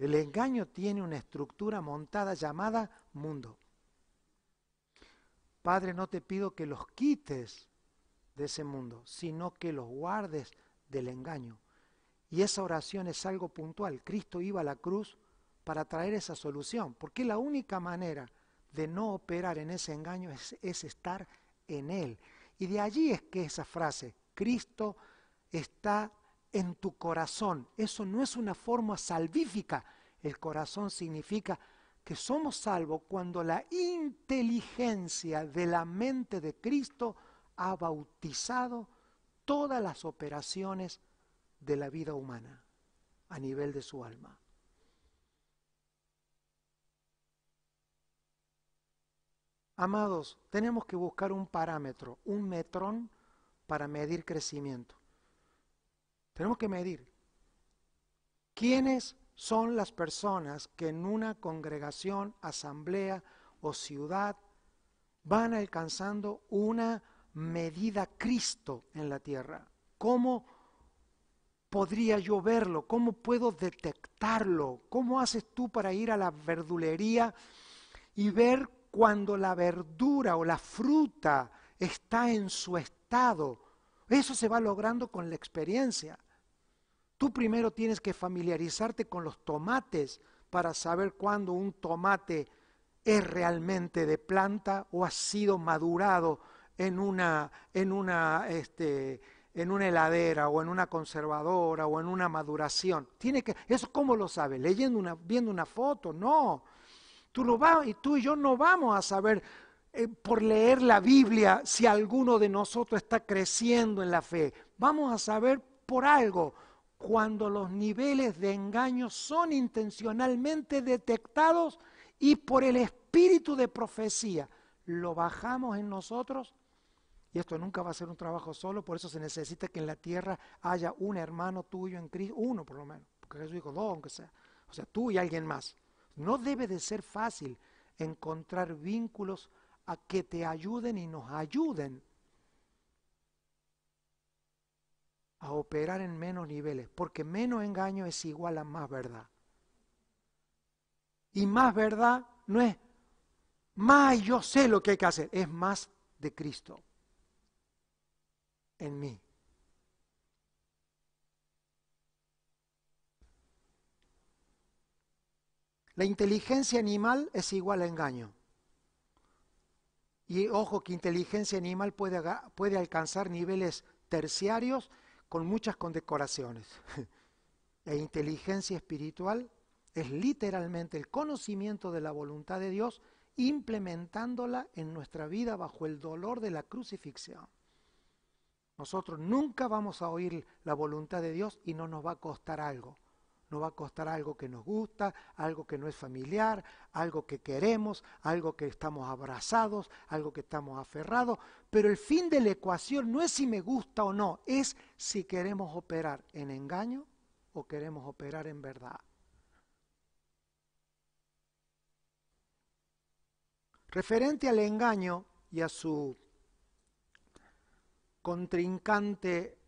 el engaño tiene una estructura montada llamada mundo. Padre, no te pido que los quites de ese mundo, sino que los guardes del engaño. Y esa oración es algo puntual. Cristo iba a la cruz para traer esa solución, porque la única manera de no operar en ese engaño es, es estar en Él. Y de allí es que esa frase, Cristo está en tu corazón, eso no es una forma salvífica, el corazón significa que somos salvos cuando la inteligencia de la mente de Cristo ha bautizado todas las operaciones de la vida humana a nivel de su alma. Amados, tenemos que buscar un parámetro, un metrón para medir crecimiento. Tenemos que medir quiénes son las personas que en una congregación, asamblea o ciudad van alcanzando una medida Cristo en la tierra. ¿Cómo podría yo verlo? ¿Cómo puedo detectarlo? ¿Cómo haces tú para ir a la verdulería y ver cuando la verdura o la fruta está en su estado? Eso se va logrando con la experiencia. Tú primero tienes que familiarizarte con los tomates para saber cuándo un tomate es realmente de planta o ha sido madurado en una, en una, este, en una heladera o en una conservadora o en una maduración. Tiene que, eso cómo lo sabe, leyendo una, viendo una foto, no. Tú lo y tú y yo no vamos a saber eh, por leer la Biblia si alguno de nosotros está creciendo en la fe. Vamos a saber por algo, cuando los niveles de engaño son intencionalmente detectados y por el espíritu de profecía lo bajamos en nosotros, y esto nunca va a ser un trabajo solo, por eso se necesita que en la tierra haya un hermano tuyo en Cristo, uno por lo menos, porque Jesús dijo dos, aunque sea, o sea, tú y alguien más. No debe de ser fácil encontrar vínculos a que te ayuden y nos ayuden a operar en menos niveles, porque menos engaño es igual a más verdad. Y más verdad no es más yo sé lo que hay que hacer, es más de Cristo en mí. La inteligencia animal es igual a engaño. Y ojo que inteligencia animal puede, puede alcanzar niveles terciarios con muchas condecoraciones. e inteligencia espiritual es literalmente el conocimiento de la voluntad de Dios implementándola en nuestra vida bajo el dolor de la crucifixión. Nosotros nunca vamos a oír la voluntad de Dios y no nos va a costar algo nos va a costar algo que nos gusta, algo que no es familiar, algo que queremos, algo que estamos abrazados, algo que estamos aferrados, pero el fin de la ecuación no es si me gusta o no, es si queremos operar en engaño o queremos operar en verdad. Referente al engaño y a su contrincante,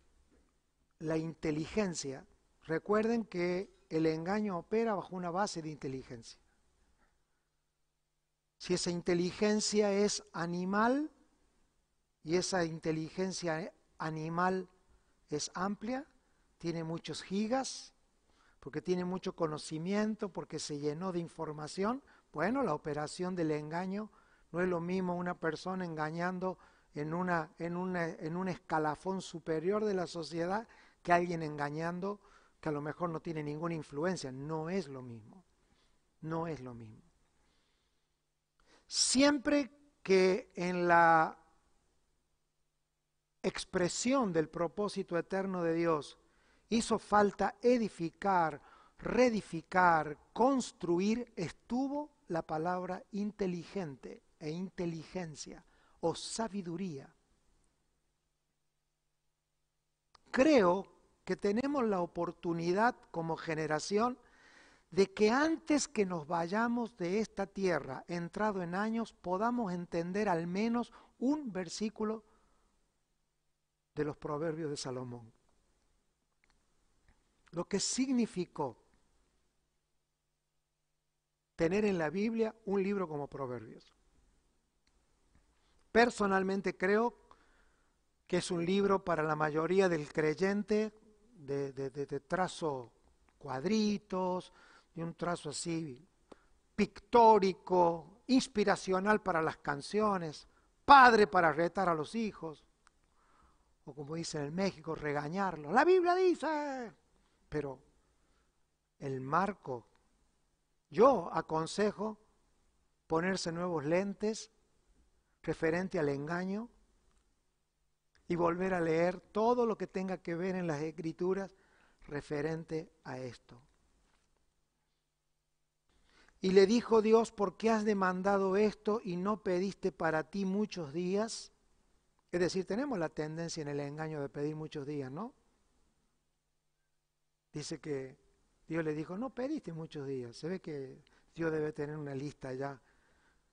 la inteligencia, recuerden que el engaño opera bajo una base de inteligencia. Si esa inteligencia es animal y esa inteligencia animal es amplia, tiene muchos gigas, porque tiene mucho conocimiento, porque se llenó de información, bueno, la operación del engaño no es lo mismo una persona engañando en, en, en un escalafón superior de la sociedad que alguien engañando que a lo mejor no tiene ninguna influencia. No es lo mismo. No es lo mismo. Siempre que en la expresión del propósito eterno de Dios hizo falta edificar, reedificar, construir, estuvo la palabra inteligente e inteligencia o sabiduría. Creo que tenemos la oportunidad como generación de que antes que nos vayamos de esta tierra, entrado en años, podamos entender al menos un versículo de los proverbios de Salomón. Lo que significó tener en la Biblia un libro como proverbios. Personalmente creo que es un libro para la mayoría del creyente de, trazo cuadritos, de un trazo así pictórico, inspiracional para las canciones, padre para retar a los hijos, o como dice en México, regañarlos. La Biblia dice, pero el marco, yo aconsejo ponerse nuevos lentes referente al engaño y volver a leer todo lo que tenga que ver en las escrituras referente a esto. Y le dijo Dios, ¿por qué has demandado esto y no pediste para ti muchos días? Es decir, tenemos la tendencia en el engaño de pedir muchos días, ¿no? Dice que Dios le dijo, no pediste muchos días. Se ve que Dios debe tener una lista ya.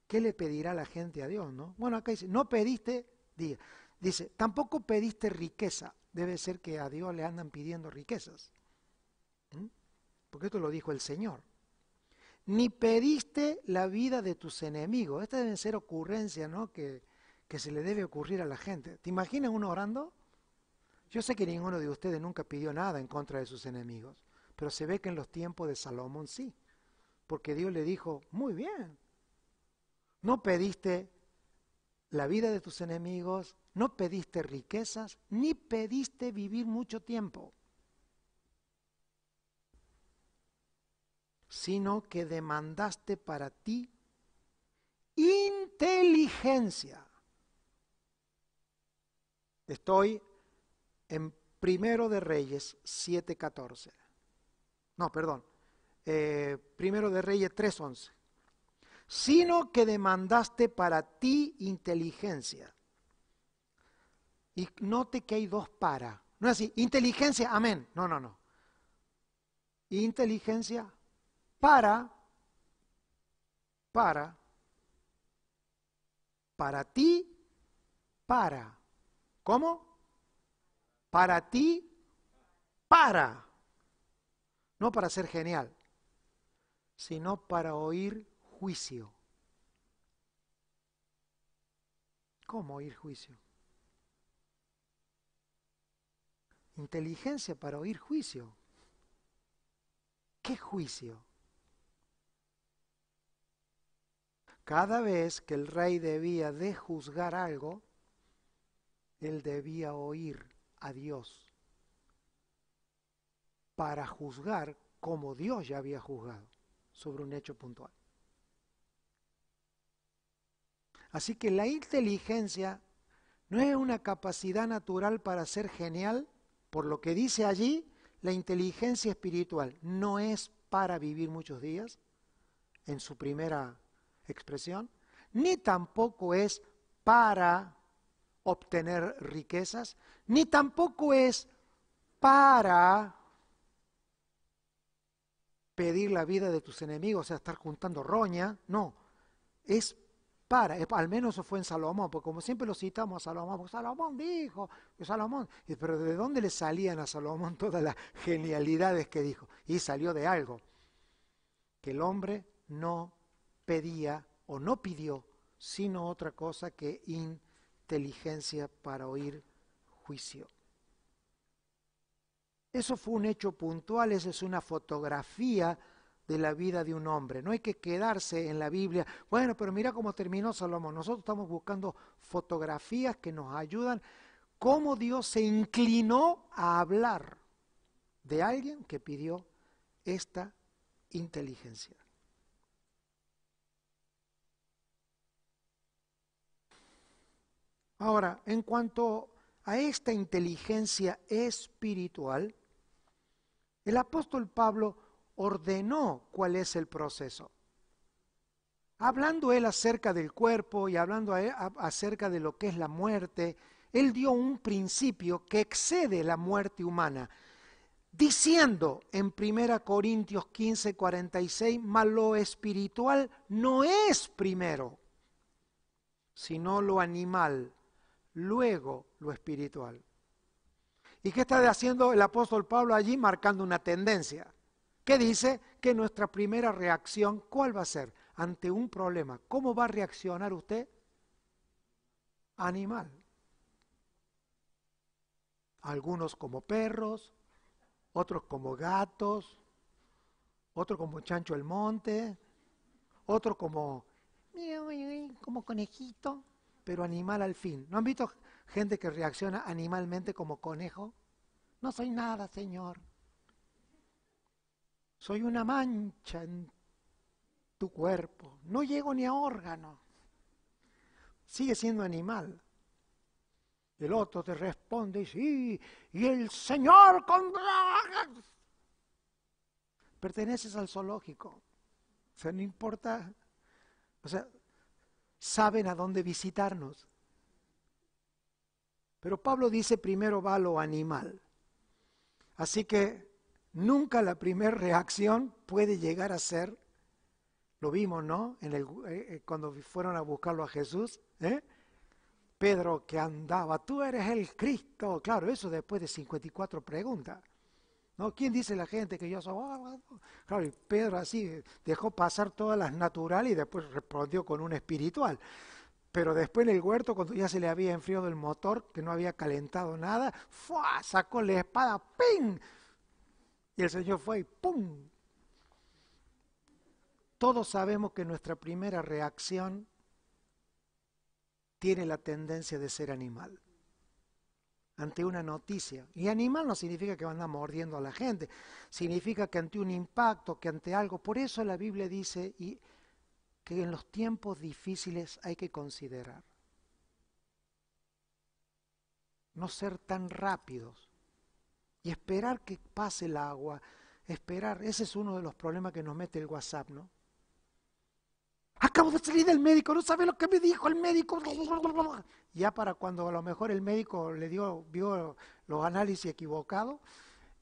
¿Qué le pedirá la gente a Dios, no? Bueno, acá dice, no pediste días. Dice, tampoco pediste riqueza. Debe ser que a Dios le andan pidiendo riquezas. ¿Mm? Porque esto lo dijo el Señor. Ni pediste la vida de tus enemigos. Esta debe ser ocurrencia, ¿no? que, que se le debe ocurrir a la gente. ¿Te imaginas uno orando? Yo sé que ninguno de ustedes nunca pidió nada en contra de sus enemigos, pero se ve que en los tiempos de Salomón sí, porque Dios le dijo, muy bien, no pediste la vida de tus enemigos, no pediste riquezas, ni pediste vivir mucho tiempo, sino que demandaste para ti inteligencia. Estoy en Primero de Reyes 7.14. No, perdón. Eh, primero de Reyes 3.11 sino que demandaste para ti inteligencia. Y note que hay dos para. No es así, inteligencia, amén. No, no, no. Inteligencia para, para, para ti, para. ¿Cómo? Para ti, para. No para ser genial, sino para oír juicio. ¿Cómo oír juicio? Inteligencia para oír juicio. ¿Qué juicio? Cada vez que el rey debía de juzgar algo, él debía oír a Dios para juzgar como Dios ya había juzgado sobre un hecho puntual. Así que la inteligencia no es una capacidad natural para ser genial, por lo que dice allí, la inteligencia espiritual no es para vivir muchos días, en su primera expresión, ni tampoco es para obtener riquezas, ni tampoco es para pedir la vida de tus enemigos, o sea, estar juntando roña, no, es para, al menos eso fue en Salomón, porque como siempre lo citamos a Salomón, Salomón dijo, Salomón, pero ¿de dónde le salían a Salomón todas las genialidades que dijo? Y salió de algo, que el hombre no pedía o no pidió, sino otra cosa que inteligencia para oír juicio. Eso fue un hecho puntual, esa es una fotografía de la vida de un hombre. No hay que quedarse en la Biblia. Bueno, pero mira cómo terminó Salomón. Nosotros estamos buscando fotografías que nos ayudan cómo Dios se inclinó a hablar de alguien que pidió esta inteligencia. Ahora, en cuanto a esta inteligencia espiritual, el apóstol Pablo ordenó cuál es el proceso. Hablando él acerca del cuerpo y hablando acerca de lo que es la muerte, él dio un principio que excede la muerte humana, diciendo en 1 Corintios 15, 46, mas lo espiritual no es primero, sino lo animal, luego lo espiritual. ¿Y qué está haciendo el apóstol Pablo allí? Marcando una tendencia. ¿Qué dice que nuestra primera reacción, ¿cuál va a ser? Ante un problema, ¿cómo va a reaccionar usted? Animal. Algunos como perros, otros como gatos, otros como chancho el monte, otro como, como conejito, pero animal al fin. ¿No han visto gente que reacciona animalmente como conejo? No soy nada, Señor soy una mancha en tu cuerpo, no llego ni a órgano, sigue siendo animal. El otro te responde sí, y el Señor con... Perteneces al zoológico, o sea, no importa, o sea, saben a dónde visitarnos. Pero Pablo dice primero va lo animal. Así que Nunca la primera reacción puede llegar a ser, lo vimos, ¿no? En el, eh, eh, cuando fueron a buscarlo a Jesús, ¿eh? Pedro que andaba, tú eres el Cristo. Claro, eso después de 54 preguntas. ¿No? ¿Quién dice la gente que yo soy? Claro, y Pedro así eh, dejó pasar todas las naturales y después respondió con un espiritual. Pero después en el huerto, cuando ya se le había enfriado el motor, que no había calentado nada, ¡fua! sacó la espada, ¡ping! el Señor fue y ¡pum! Todos sabemos que nuestra primera reacción tiene la tendencia de ser animal ante una noticia. Y animal no significa que anda mordiendo a la gente, significa que ante un impacto, que ante algo. Por eso la Biblia dice y que en los tiempos difíciles hay que considerar. No ser tan rápidos y esperar que pase el agua, esperar, ese es uno de los problemas que nos mete el WhatsApp, ¿no? Acabo de salir del médico, no sabe lo que me dijo el médico. Ya para cuando a lo mejor el médico le dio, vio los análisis equivocados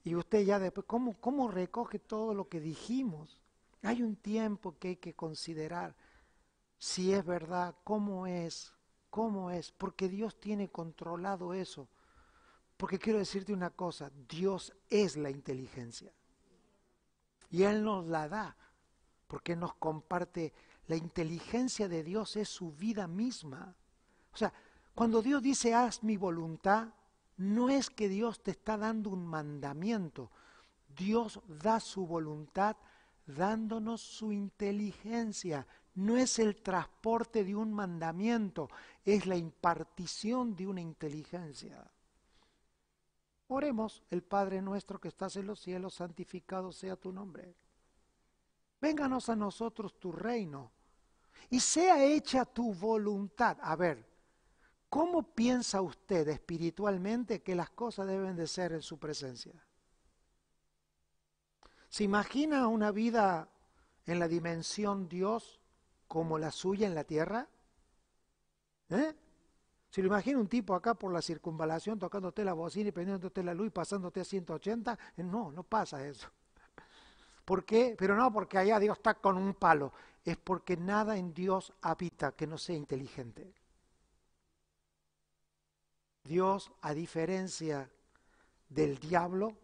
y usted ya después, ¿cómo, ¿cómo recoge todo lo que dijimos? Hay un tiempo que hay que considerar si es verdad, cómo es, cómo es, porque Dios tiene controlado eso. Porque quiero decirte una cosa, Dios es la inteligencia. Y Él nos la da, porque nos comparte, la inteligencia de Dios es su vida misma. O sea, cuando Dios dice, haz mi voluntad, no es que Dios te está dando un mandamiento. Dios da su voluntad dándonos su inteligencia. No es el transporte de un mandamiento, es la impartición de una inteligencia. Oremos, el Padre nuestro que estás en los cielos, santificado sea tu nombre. Vénganos a nosotros tu reino y sea hecha tu voluntad. A ver, ¿cómo piensa usted espiritualmente que las cosas deben de ser en su presencia? ¿Se imagina una vida en la dimensión Dios como la suya en la tierra? ¿Eh? Si lo imagina un tipo acá por la circunvalación tocándote la bocina y prendiéndote la luz y pasándote a 180. Eh, no, no pasa eso. ¿Por qué? Pero no porque allá Dios está con un palo. Es porque nada en Dios habita que no sea inteligente. Dios, a diferencia del diablo,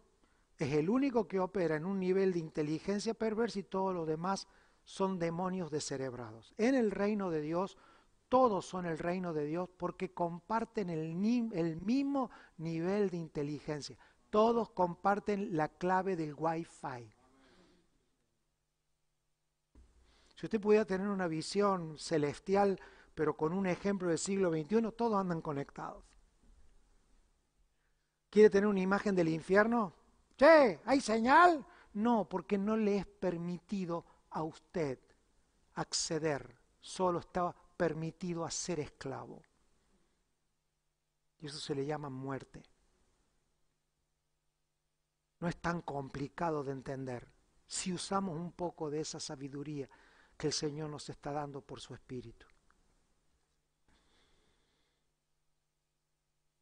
es el único que opera en un nivel de inteligencia perversa y todos los demás son demonios descerebrados. En el reino de Dios todos son el reino de Dios porque comparten el, mismo nivel de inteligencia. Todos comparten la clave del Wi-Fi. Si usted pudiera tener una visión celestial, pero con un ejemplo del siglo XXI, todos andan conectados. ¿Quiere tener una imagen del infierno? Che, ¿hay señal? No, porque no le es permitido a usted acceder. Solo estaba permitido a ser esclavo. Y eso se le llama muerte. No es tan complicado de entender si usamos un poco de esa sabiduría que el Señor nos está dando por su Espíritu.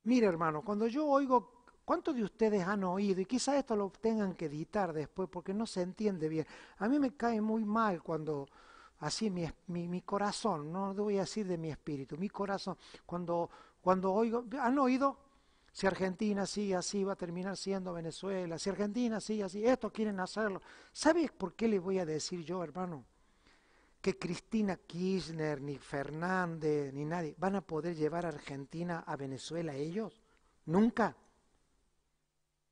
Mira, hermano, cuando yo oigo, ¿cuántos de ustedes han oído? Y quizá esto lo tengan que editar después porque no se entiende bien. A mí me cae muy mal cuando así mi, mi, corazón, no voy a decir de mi espíritu, mi corazón, cuando, cuando oigo, ¿han oído? Si Argentina sí, así, va a terminar siendo Venezuela, si Argentina sí, así, esto quieren hacerlo. ¿Sabes por qué le voy a decir yo, hermano? Que Cristina Kirchner, ni Fernández, ni nadie van a poder llevar a Argentina a Venezuela ellos. Nunca.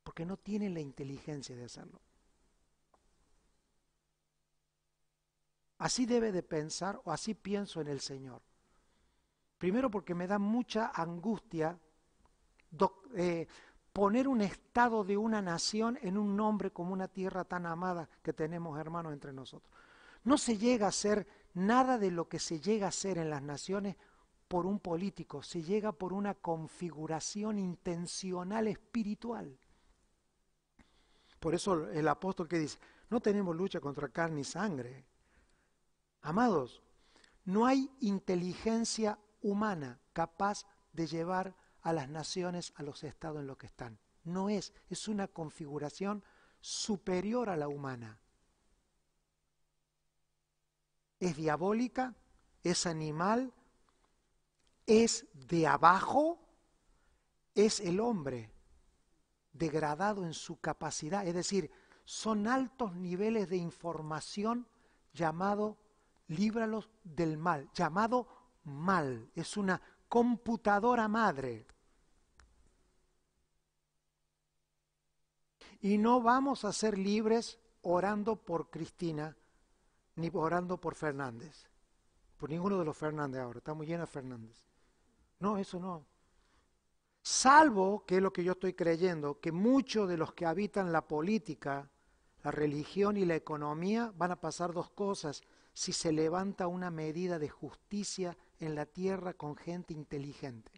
Porque no tienen la inteligencia de hacerlo. Así debe de pensar o así pienso en el Señor. Primero porque me da mucha angustia eh, poner un estado de una nación en un nombre como una tierra tan amada que tenemos hermanos entre nosotros. No se llega a ser nada de lo que se llega a ser en las naciones por un político, se llega por una configuración intencional espiritual. Por eso el apóstol que dice, no tenemos lucha contra carne y sangre, Amados, no hay inteligencia humana capaz de llevar a las naciones, a los estados en los que están. No es, es una configuración superior a la humana. Es diabólica, es animal, es de abajo, es el hombre degradado en su capacidad, es decir, son altos niveles de información llamado líbralos del mal, llamado mal, es una computadora madre. Y no vamos a ser libres orando por Cristina ni orando por Fernández, por ninguno de los Fernández ahora, estamos llenos de Fernández. No, eso no. Salvo, que es lo que yo estoy creyendo, que muchos de los que habitan la política, la religión y la economía van a pasar dos cosas si se levanta una medida de justicia en la tierra con gente inteligente.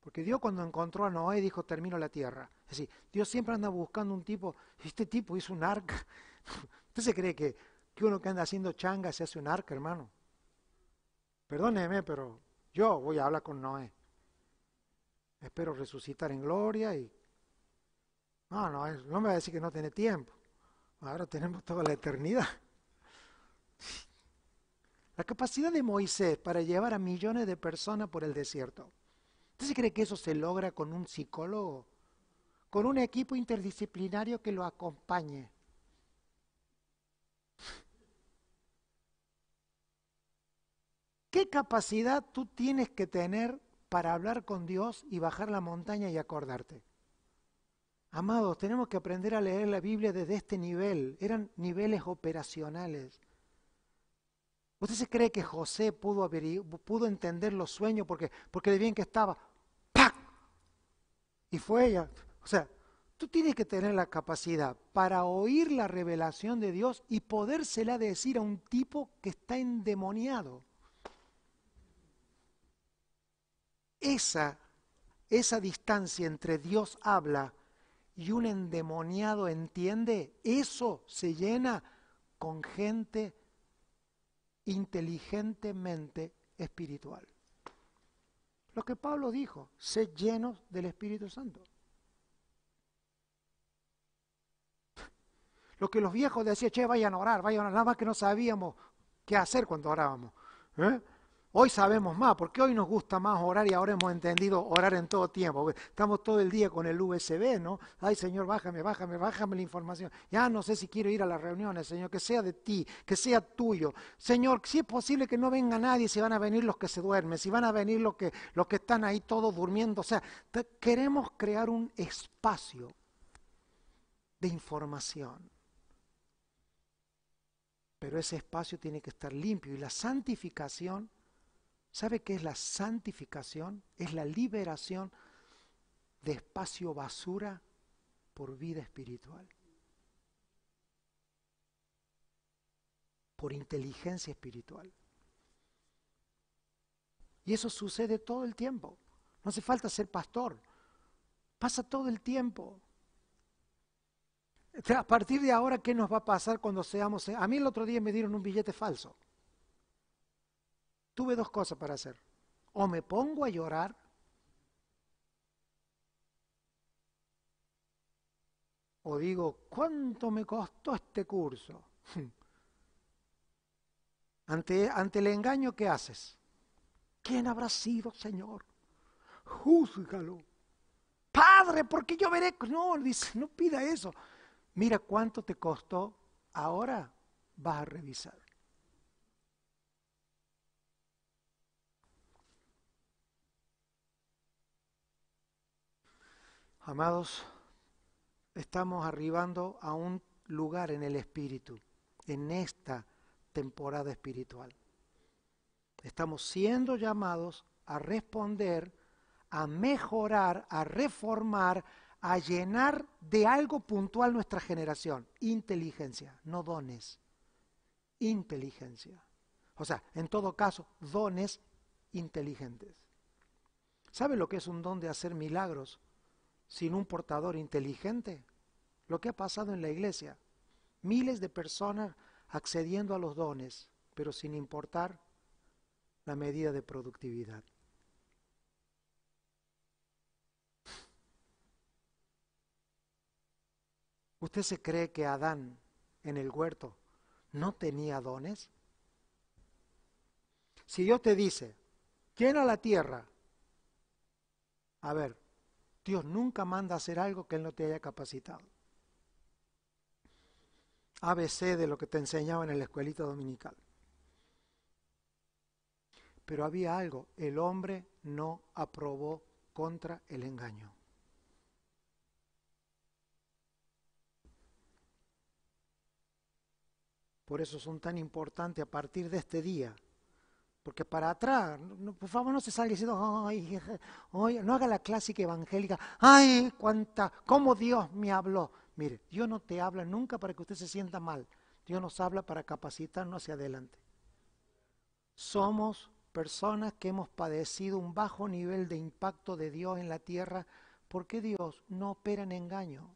Porque Dios cuando encontró a Noé dijo, termino la tierra. Es decir, Dios siempre anda buscando un tipo, este tipo hizo un arca. ¿Usted se cree que, uno que anda haciendo changas se hace un arca, hermano? Perdóneme, pero yo voy a hablar con Noé. Espero resucitar en gloria y... No, no, no me va a decir que no tiene tiempo. Ahora tenemos toda la eternidad. La capacidad de Moisés para llevar a millones de personas por el desierto. ¿Usted se cree que eso se logra con un psicólogo? Con un equipo interdisciplinario que lo acompañe. ¿Qué capacidad tú tienes que tener para hablar con Dios y bajar la montaña y acordarte? Amados, tenemos que aprender a leer la Biblia desde este nivel. Eran niveles operacionales. ¿Usted se cree que José pudo, entender los sueños porque, porque de bien que estaba? ¡Pac! Y fue ella. O sea, tú tienes que tener la capacidad para oír la revelación de Dios y podérsela decir a un tipo que está endemoniado. Esa, esa distancia entre Dios habla y un endemoniado entiende, eso se llena con gente inteligentemente espiritual. Lo que Pablo dijo, sé llenos del Espíritu Santo. Lo que los viejos decían, che, vayan a orar, vayan a orar, nada más que no sabíamos qué hacer cuando orábamos. ¿Eh? Hoy sabemos más, porque hoy nos gusta más orar y ahora hemos entendido orar en todo tiempo. Estamos todo el día con el USB, ¿no? Ay, Señor, bájame, bájame, bájame la información. Ya no sé si quiero ir a las reuniones, Señor, que sea de ti, que sea tuyo. Señor, si es posible que no venga nadie, si van a venir los que se duermen, si van a venir los que, los que están ahí todos durmiendo. O sea, queremos crear un espacio de información. Pero ese espacio tiene que estar limpio y la santificación ¿Sabe qué es la santificación? Es la liberación de espacio basura por vida espiritual, por inteligencia espiritual. Y eso sucede todo el tiempo. No hace falta ser pastor. Pasa todo el tiempo. A partir de ahora, ¿qué nos va a pasar cuando seamos... A mí el otro día me dieron un billete falso tuve dos cosas para hacer. O me pongo a llorar, o digo, ¿cuánto me costó este curso? ante, ante el engaño, que haces? ¿Quién habrá sido, Señor? Júzgalo. Padre, porque yo veré. No, dice, no pida eso. Mira cuánto te costó. Ahora vas a revisar. Amados, estamos arribando a un lugar en el Espíritu, en esta temporada espiritual. Estamos siendo llamados a responder, a mejorar, a reformar, a llenar de algo puntual nuestra generación. Inteligencia, no dones. Inteligencia. O sea, en todo caso, dones inteligentes. ¿Sabe lo que es un don de hacer milagros? sin un portador inteligente. Lo que ha pasado en la iglesia. Miles de personas accediendo a los dones, pero sin importar la medida de productividad. ¿Usted se cree que Adán en el huerto no tenía dones? Si Dios te dice, a la tierra, a ver, Dios nunca manda a hacer algo que Él no te haya capacitado. ABC de lo que te enseñaba en la escuelita dominical. Pero había algo, el hombre no aprobó contra el engaño. Por eso son tan importantes a partir de este día porque para atrás, por favor, no se salga diciendo, ay, no haga la clásica evangélica, ay, cuánta, cómo Dios me habló. Mire, Dios no te habla nunca para que usted se sienta mal. Dios nos habla para capacitarnos hacia adelante. Somos personas que hemos padecido un bajo nivel de impacto de Dios en la tierra porque Dios no opera en engaño.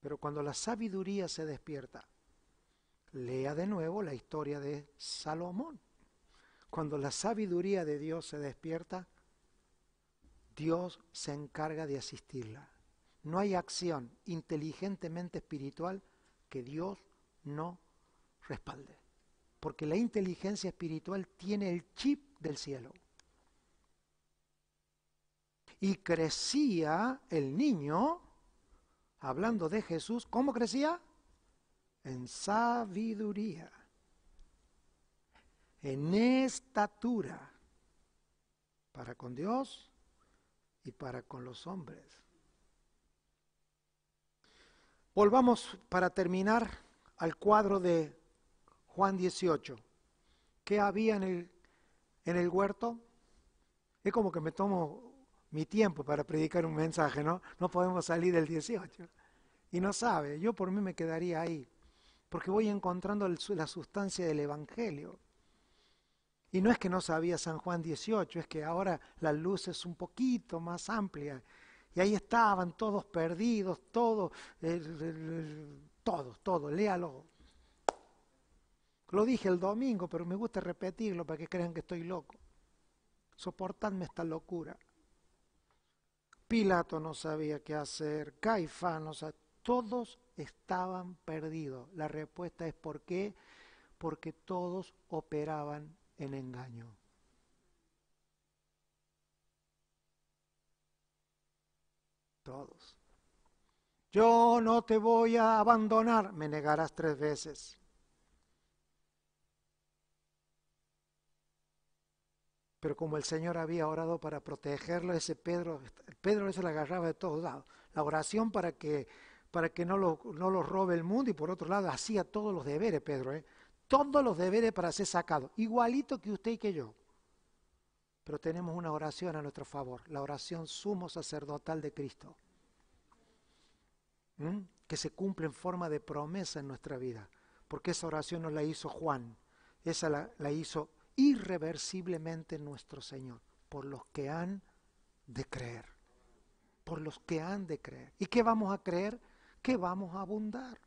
Pero cuando la sabiduría se despierta, Lea de nuevo la historia de Salomón. Cuando la sabiduría de Dios se despierta, Dios se encarga de asistirla. No hay acción inteligentemente espiritual que Dios no respalde. Porque la inteligencia espiritual tiene el chip del cielo. Y crecía el niño, hablando de Jesús, ¿cómo crecía? en sabiduría, en estatura para con Dios y para con los hombres. Volvamos para terminar al cuadro de Juan 18. ¿Qué había en el, en el huerto? Es como que me tomo mi tiempo para predicar un mensaje, ¿no? No podemos salir del 18. Y no sabe, yo por mí me quedaría ahí porque voy encontrando la sustancia del Evangelio. Y no es que no sabía San Juan 18, es que ahora la luz es un poquito más amplia. Y ahí estaban todos perdidos, todos, eh, eh, todos, todos, léalo. Lo dije el domingo, pero me gusta repetirlo para que crean que estoy loco. Soportadme esta locura. Pilato no sabía qué hacer, Caifán, no sabía, todos estaban perdidos. La respuesta es ¿por qué? Porque todos operaban en engaño. Todos. Yo no te voy a abandonar, me negarás tres veces. Pero como el Señor había orado para protegerlo, ese Pedro, Pedro se le agarraba de todos lados. La oración para que para que no lo, robe el mundo y por otro lado hacía todos los deberes, Pedro, ¿eh? todos los deberes para ser sacado, igualito que usted y que yo. Pero tenemos una oración a nuestro favor, la oración sumo sacerdotal de Cristo, ¿Mm? que se cumple en forma de promesa en nuestra vida, porque esa oración no la hizo Juan, esa la, la hizo irreversiblemente nuestro Señor, por los que han de creer, por los que han de creer. ¿Y qué vamos a creer? que vamos a abundar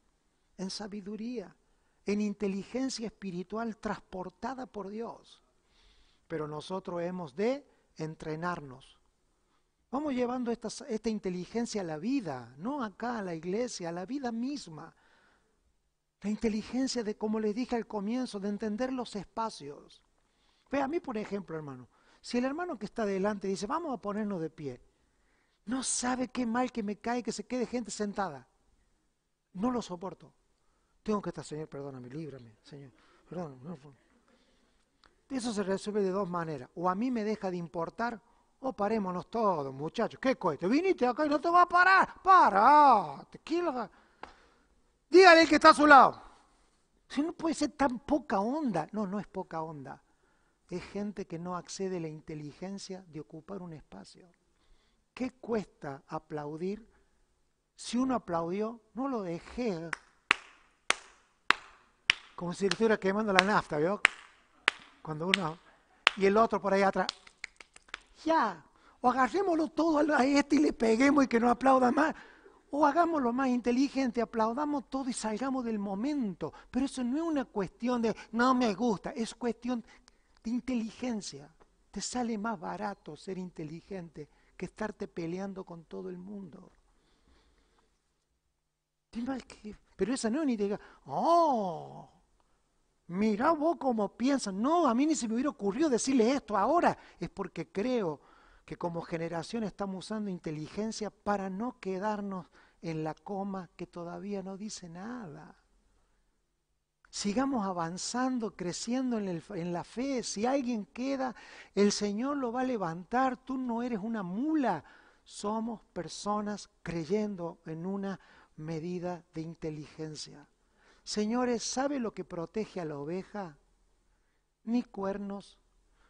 en sabiduría, en inteligencia espiritual transportada por Dios. Pero nosotros hemos de entrenarnos. Vamos llevando esta, inteligencia a la vida, no acá a la iglesia, a la vida misma. La inteligencia de, como les dije al comienzo, de entender los espacios. Ve a mí, por ejemplo, hermano, si el hermano que está delante dice, vamos a ponernos de pie, no sabe qué mal que me cae que se quede gente sentada. No lo soporto. Tengo que estar, Señor, perdóname, líbrame, Señor. Eso se resuelve de dos maneras. O a mí me deja de importar, o parémonos todos, muchachos. ¿Qué cuesta? Viniste acá y no te va a parar. ¡Para! Tequila. Dígale que está a su lado. Si no puede ser tan poca onda. No, no es poca onda. Es gente que no accede a la inteligencia de ocupar un espacio. ¿Qué cuesta aplaudir si uno aplaudió, no lo dejé. Como si estuviera quemando la nafta, ¿vio? Cuando uno. Y el otro por ahí atrás. Ya. O agarrémoslo todo a este y le peguemos y que no aplauda más. O hagámoslo más inteligente, aplaudamos todo y salgamos del momento. Pero eso no es una cuestión de no me gusta, es cuestión de inteligencia. Te sale más barato ser inteligente que estarte peleando con todo el mundo. Pero esa no, ni te diga, oh, mirá vos cómo piensas. No, a mí ni se me hubiera ocurrido decirle esto ahora. Es porque creo que como generación estamos usando inteligencia para no quedarnos en la coma que todavía no dice nada. Sigamos avanzando, creciendo en, en, la fe. Si alguien queda, el Señor lo va a levantar. Tú no eres una mula. Somos personas creyendo en una medida de inteligencia. Señores, ¿sabe lo que protege a la oveja? Ni cuernos,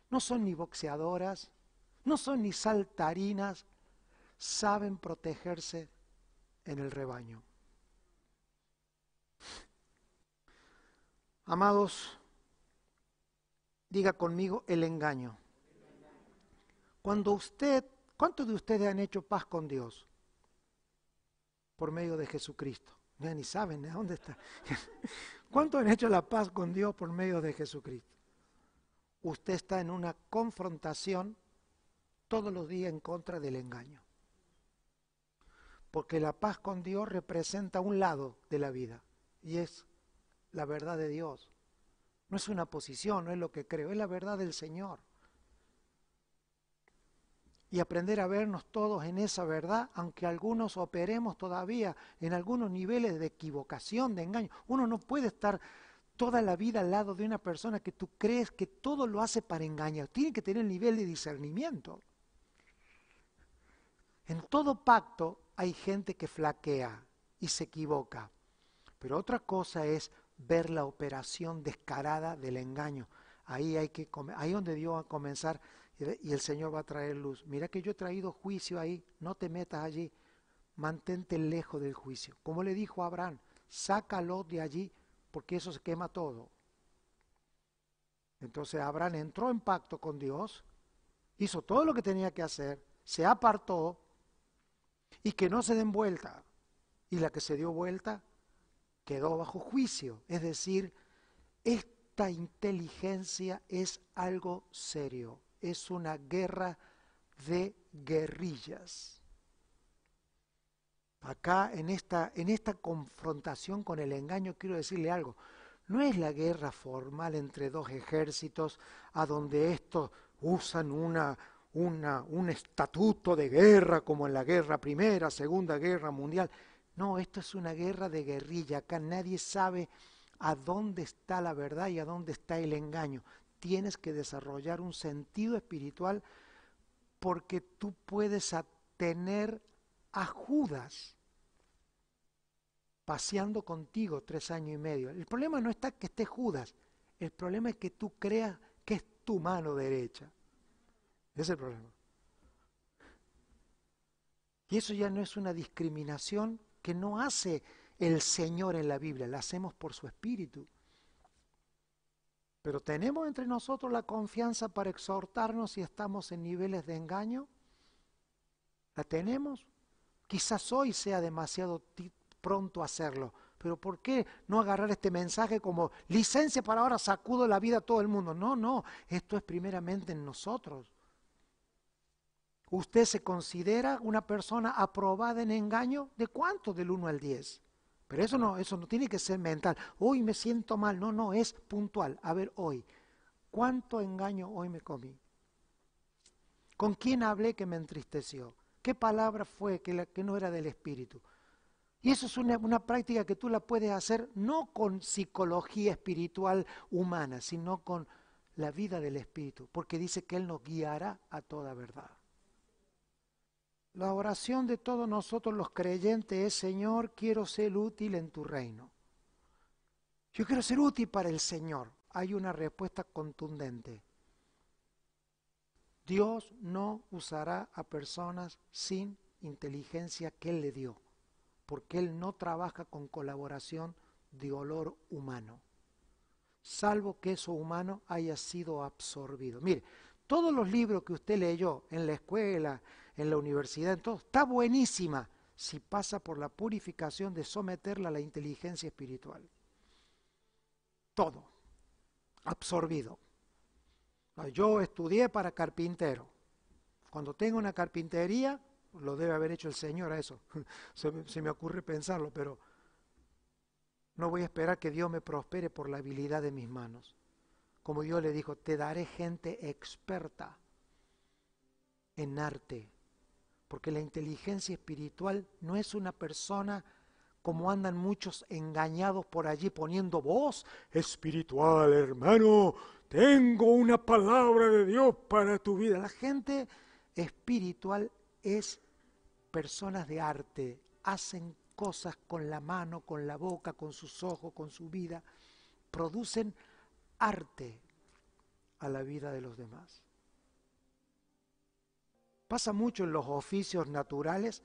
no son ni boxeadoras, no son ni saltarinas, saben protegerse en el rebaño. Amados, diga conmigo el engaño. Cuando usted, ¿cuántos de ustedes han hecho paz con Dios? por medio de Jesucristo. ni saben de dónde está. ¿Cuánto han hecho la paz con Dios por medio de Jesucristo? Usted está en una confrontación todos los días en contra del engaño. Porque la paz con Dios representa un lado de la vida y es la verdad de Dios. No es una posición, no es lo que creo, es la verdad del Señor y aprender a vernos todos en esa verdad, aunque algunos operemos todavía en algunos niveles de equivocación, de engaño. Uno no puede estar toda la vida al lado de una persona que tú crees que todo lo hace para engañar. Tiene que tener el nivel de discernimiento. En todo pacto hay gente que flaquea y se equivoca. Pero otra cosa es ver la operación descarada del engaño. Ahí hay que ahí donde Dios va a comenzar y el Señor va a traer luz. Mira que yo he traído juicio ahí, no te metas allí, mantente lejos del juicio. Como le dijo a Abraham, sácalo de allí porque eso se quema todo. Entonces Abraham entró en pacto con Dios, hizo todo lo que tenía que hacer, se apartó y que no se den vuelta. Y la que se dio vuelta quedó bajo juicio. Es decir, esta inteligencia es algo serio es una guerra de guerrillas. Acá en esta, en esta confrontación con el engaño quiero decirle algo. No es la guerra formal entre dos ejércitos a donde estos usan una, una, un estatuto de guerra como en la guerra primera, segunda guerra mundial. No, esto es una guerra de guerrilla. Acá nadie sabe a dónde está la verdad y a dónde está el engaño tienes que desarrollar un sentido espiritual porque tú puedes tener a Judas paseando contigo tres años y medio. El problema no está que esté Judas, el problema es que tú creas que es tu mano derecha. Ese es el problema. Y eso ya no es una discriminación que no hace el Señor en la Biblia, la hacemos por su espíritu. Pero ¿tenemos entre nosotros la confianza para exhortarnos si estamos en niveles de engaño? ¿La tenemos? Quizás hoy sea demasiado pronto hacerlo, pero ¿por qué no agarrar este mensaje como licencia para ahora sacudo la vida a todo el mundo? No, no, esto es primeramente en nosotros. ¿Usted se considera una persona aprobada en engaño? ¿De cuánto? Del 1 al 10. Pero eso no, eso no tiene que ser mental. Hoy me siento mal. No, no, es puntual. A ver, hoy. ¿Cuánto engaño hoy me comí? ¿Con quién hablé que me entristeció? ¿Qué palabra fue que, que no era del espíritu? Y eso es una, práctica que tú la puedes hacer no con psicología espiritual humana, sino con la vida del espíritu, porque dice que Él nos guiará a toda verdad. La oración de todos nosotros los creyentes es, Señor, quiero ser útil en tu reino. Yo quiero ser útil para el Señor. Hay una respuesta contundente. Dios no usará a personas sin inteligencia que Él le dio, porque Él no trabaja con colaboración de olor humano, salvo que eso humano haya sido absorbido. Mire, todos los libros que usted leyó en la escuela, en la universidad, en todo. Está buenísima si pasa por la purificación de someterla a la inteligencia espiritual. Todo, absorbido. Yo estudié para carpintero. Cuando tengo una carpintería, lo debe haber hecho el Señor a eso. se, me, ocurre pensarlo, pero no voy a esperar que Dios me prospere por la habilidad de mis manos. Como Dios le dijo, te daré gente experta en arte, porque la inteligencia espiritual no es una persona como andan muchos engañados por allí poniendo voz espiritual, hermano, tengo una palabra de Dios para tu vida. La gente espiritual es personas de arte, hacen cosas con la mano, con la boca, con sus ojos, con su vida, producen arte a la vida de los demás. Pasa mucho en los oficios naturales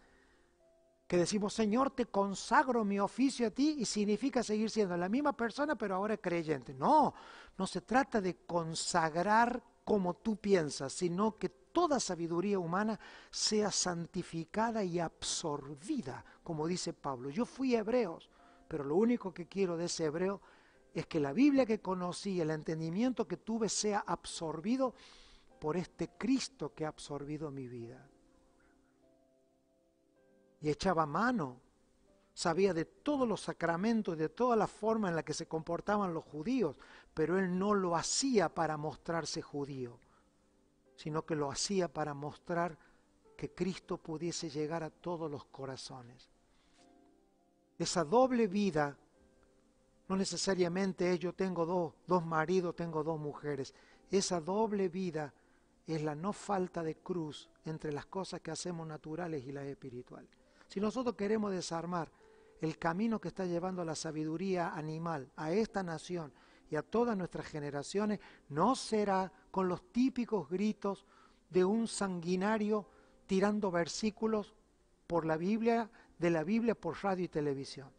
que decimos, Señor, te consagro mi oficio a ti y significa seguir siendo la misma persona, pero ahora creyente. No, no se trata de consagrar como tú piensas, sino que toda sabiduría humana sea santificada y absorbida, como dice Pablo. Yo fui hebreo, pero lo único que quiero de ese hebreo es que la Biblia que conocí, el entendimiento que tuve sea absorbido por este Cristo que ha absorbido mi vida. Y echaba mano, sabía de todos los sacramentos, de toda la forma en la que se comportaban los judíos, pero él no lo hacía para mostrarse judío, sino que lo hacía para mostrar que Cristo pudiese llegar a todos los corazones. Esa doble vida no necesariamente yo tengo dos, dos, maridos, tengo dos mujeres. Esa doble vida es la no falta de cruz entre las cosas que hacemos naturales y las espirituales. Si nosotros queremos desarmar el camino que está llevando la sabiduría animal a esta nación y a todas nuestras generaciones, no será con los típicos gritos de un sanguinario tirando versículos por la Biblia, de la Biblia por radio y televisión.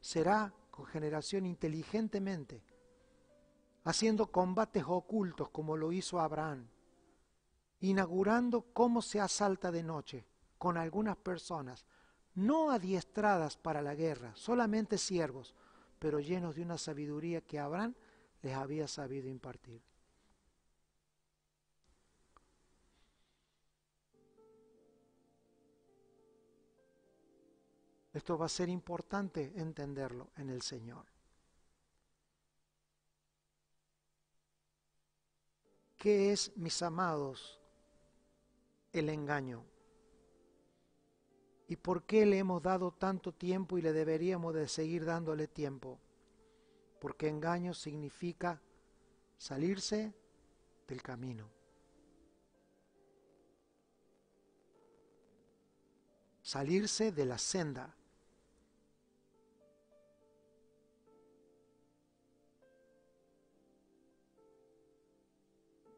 Será con generación inteligentemente, haciendo combates ocultos como lo hizo Abraham, inaugurando cómo se asalta de noche con algunas personas, no adiestradas para la guerra, solamente siervos, pero llenos de una sabiduría que Abraham les había sabido impartir. Esto va a ser importante entenderlo en el Señor. ¿Qué es, mis amados, el engaño. ¿Y por qué le hemos dado tanto tiempo y le deberíamos de seguir dándole tiempo? Porque engaño significa salirse del camino. Salirse de la senda.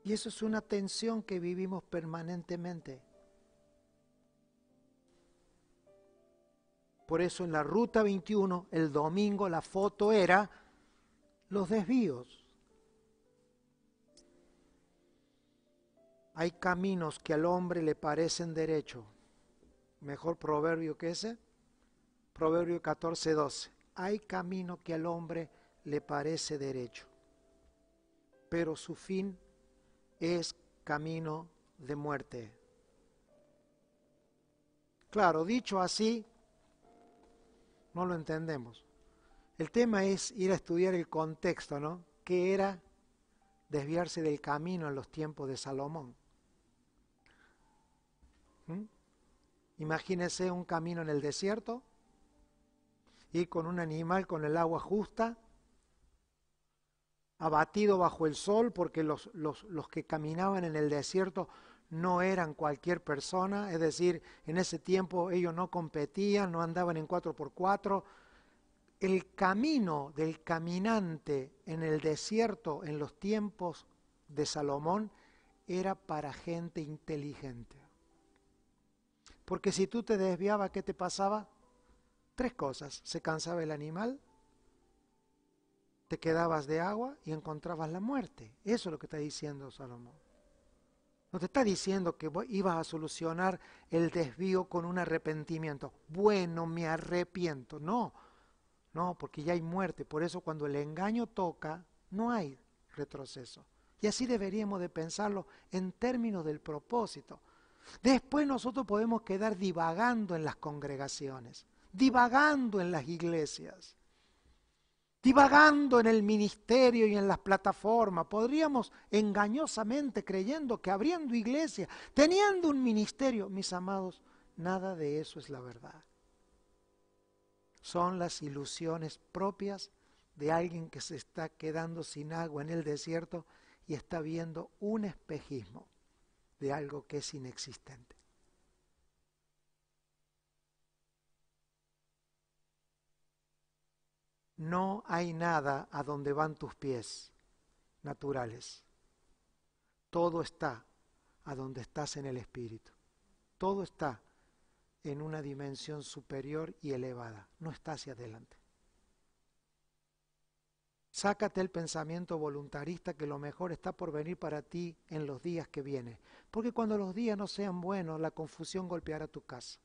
Y eso es una tensión que vivimos permanentemente. Por eso en la Ruta 21, el domingo, la foto era los desvíos. Hay caminos que al hombre le parecen derecho. Mejor proverbio que ese. Proverbio 14, 12. Hay camino que al hombre le parece derecho, pero su fin es camino de muerte. Claro, dicho así, no lo entendemos. El tema es ir a estudiar el contexto, ¿no? ¿Qué era desviarse del camino en los tiempos de Salomón? Imagínense ¿Mm? Imagínese un camino en el desierto, ir con un animal con el agua justa, abatido bajo el sol, porque los, que caminaban en el desierto no eran cualquier persona, es decir, en ese tiempo ellos no competían, no andaban en cuatro por cuatro. El camino del caminante en el desierto en los tiempos de Salomón era para gente inteligente. Porque si tú te desviabas, ¿qué te pasaba? Tres cosas. Se cansaba el animal, te quedabas de agua y encontrabas la muerte. Eso es lo que está diciendo Salomón. No te está diciendo que ibas a solucionar el desvío con un arrepentimiento. Bueno, me arrepiento. No, no, porque ya hay muerte. Por eso cuando el engaño toca, no hay retroceso. Y así deberíamos de pensarlo en términos del propósito. Después nosotros podemos quedar divagando en las congregaciones, divagando en las iglesias divagando en el ministerio y en las plataformas, podríamos engañosamente creyendo que abriendo iglesia, teniendo un ministerio, mis amados, nada de eso es la verdad. Son las ilusiones propias de alguien que se está quedando sin agua en el desierto y está viendo un espejismo de algo que es inexistente. no hay nada a donde van tus pies naturales. Todo está a donde estás en el Espíritu. Todo está en una dimensión superior y elevada. No está hacia adelante. Sácate el pensamiento voluntarista que lo mejor está por venir para ti en los días que vienen. Porque cuando los días no sean buenos, la confusión golpeará tu casa.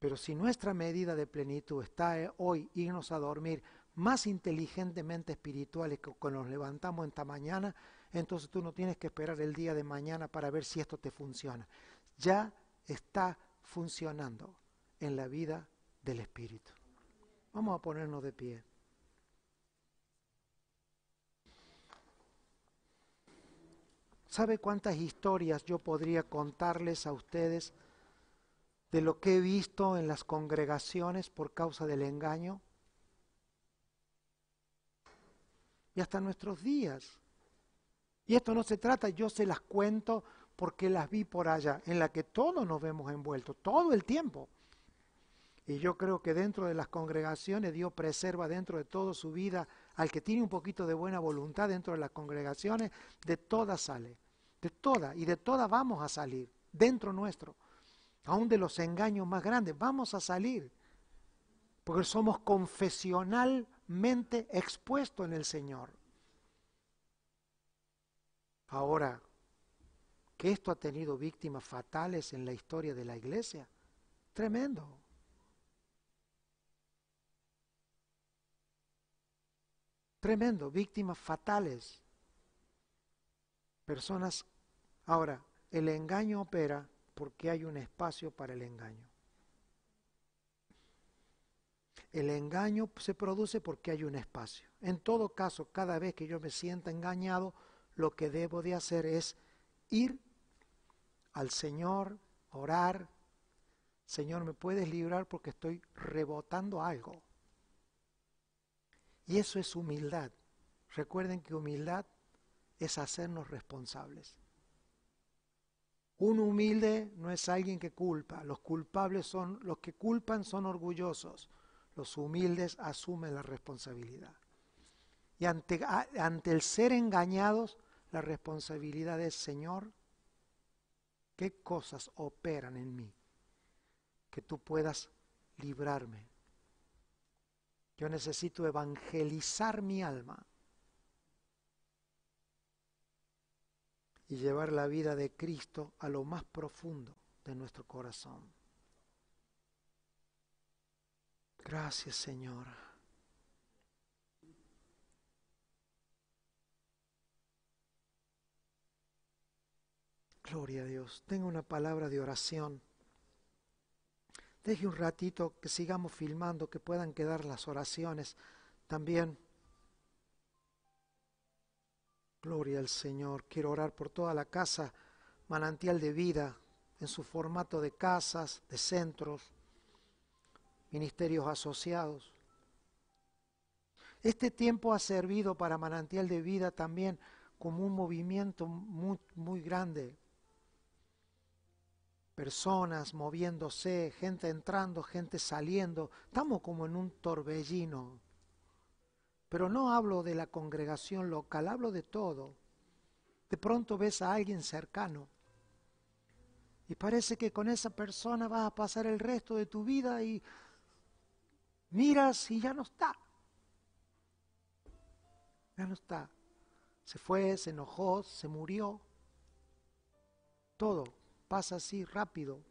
Pero si nuestra medida de plenitud está eh, hoy irnos a dormir más inteligentemente espirituales que cuando nos levantamos esta mañana, entonces tú no tienes que esperar el día de mañana para ver si esto te funciona. Ya está funcionando en la vida del Espíritu. Vamos a ponernos de pie. ¿Sabe cuántas historias yo podría contarles a ustedes? de lo que he visto en las congregaciones por causa del engaño. Y hasta nuestros días. Y esto no se trata, yo se las cuento porque las vi por allá, en la que todos nos vemos envueltos, todo el tiempo. Y yo creo que dentro de las congregaciones Dios preserva dentro de toda su vida al que tiene un poquito de buena voluntad dentro de las congregaciones, de todas sale, de todas, y de todas vamos a salir, dentro nuestro aún de los engaños más grandes. Vamos a salir, porque somos confesionalmente expuestos en el Señor. Ahora, que esto ha tenido víctimas fatales en la historia de la iglesia, tremendo. Tremendo, víctimas fatales. Personas, ahora, el engaño opera porque hay un espacio para el engaño. El engaño se produce porque hay un espacio. En todo caso, cada vez que yo me sienta engañado, lo que debo de hacer es ir al Señor, orar. Señor, ¿me puedes librar porque estoy rebotando algo? Y eso es humildad. Recuerden que humildad es hacernos responsables. Un humilde no es alguien que culpa, los culpables son los que culpan son orgullosos, los humildes asumen la responsabilidad. Y ante, ante el ser engañados, la responsabilidad es, Señor, ¿qué cosas operan en mí? Que tú puedas librarme. Yo necesito evangelizar mi alma y llevar la vida de Cristo a lo más profundo de nuestro corazón. Gracias Señor. Gloria a Dios. Tengo una palabra de oración. Deje un ratito que sigamos filmando, que puedan quedar las oraciones también. Gloria al Señor. Quiero orar por toda la casa, manantial de vida, en su formato de casas, de centros, ministerios asociados. Este tiempo ha servido para manantial de vida también como un movimiento muy, grande. Personas moviéndose, gente entrando, gente saliendo. Estamos como en un torbellino. Pero no hablo de la congregación local, hablo de todo. De pronto ves a alguien cercano y parece que con esa persona vas a pasar el resto de tu vida y miras y ya no está. Ya no está. Se fue, se enojó, se murió. Todo pasa así rápido.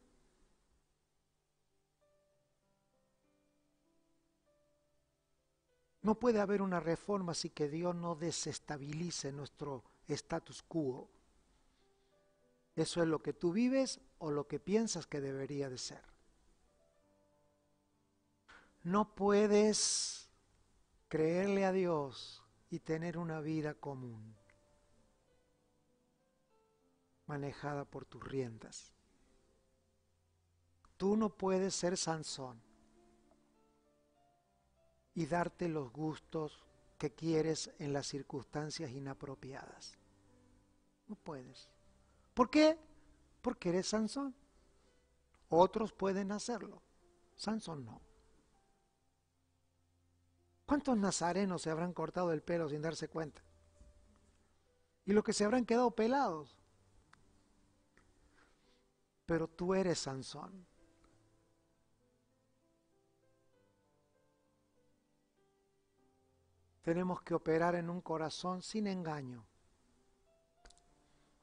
No puede haber una reforma si que Dios no desestabilice nuestro status quo. Eso es lo que tú vives o lo que piensas que debería de ser. No puedes creerle a Dios y tener una vida común manejada por tus riendas. Tú no puedes ser Sansón y darte los gustos que quieres en las circunstancias inapropiadas. No puedes. ¿Por qué? Porque eres Sansón. Otros pueden hacerlo. Sansón no. ¿Cuántos nazarenos se habrán cortado el pelo sin darse cuenta? Y los que se habrán quedado pelados. Pero tú eres Sansón. tenemos que operar en un corazón sin engaño,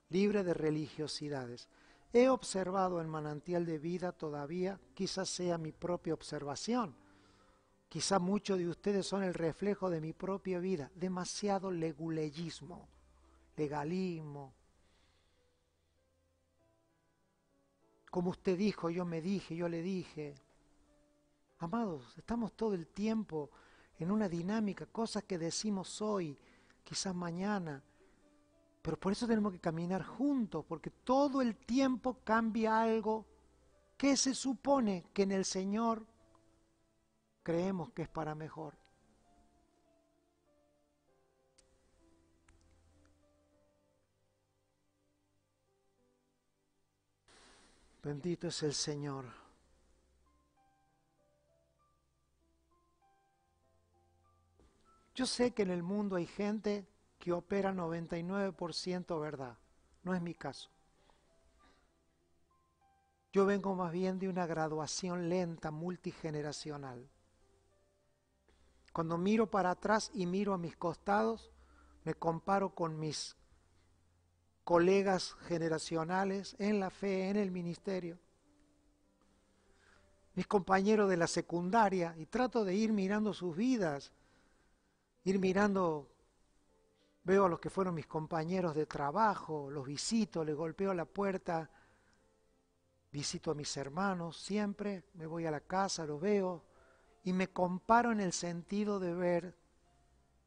libre de religiosidades. He observado el manantial de vida todavía, quizás sea mi propia observación, quizá muchos de ustedes son el reflejo de mi propia vida, demasiado leguleyismo, legalismo. Como usted dijo, yo me dije, yo le dije. Amados, estamos todo el tiempo en una dinámica, cosas que decimos hoy, quizás mañana. Pero por eso tenemos que caminar juntos, porque todo el tiempo cambia algo que se supone que en el Señor creemos que es para mejor. Bendito es el Señor. Yo sé que en el mundo hay gente que opera 99% verdad. No es mi caso. Yo vengo más bien de una graduación lenta, multigeneracional. Cuando miro para atrás y miro a mis costados, me comparo con mis colegas generacionales en la fe, en el ministerio, mis compañeros de la secundaria, y trato de ir mirando sus vidas ir mirando, veo a los que fueron mis compañeros de trabajo, los visito, les golpeo la puerta, visito a mis hermanos, siempre me voy a la casa, los veo y me comparo en el sentido de ver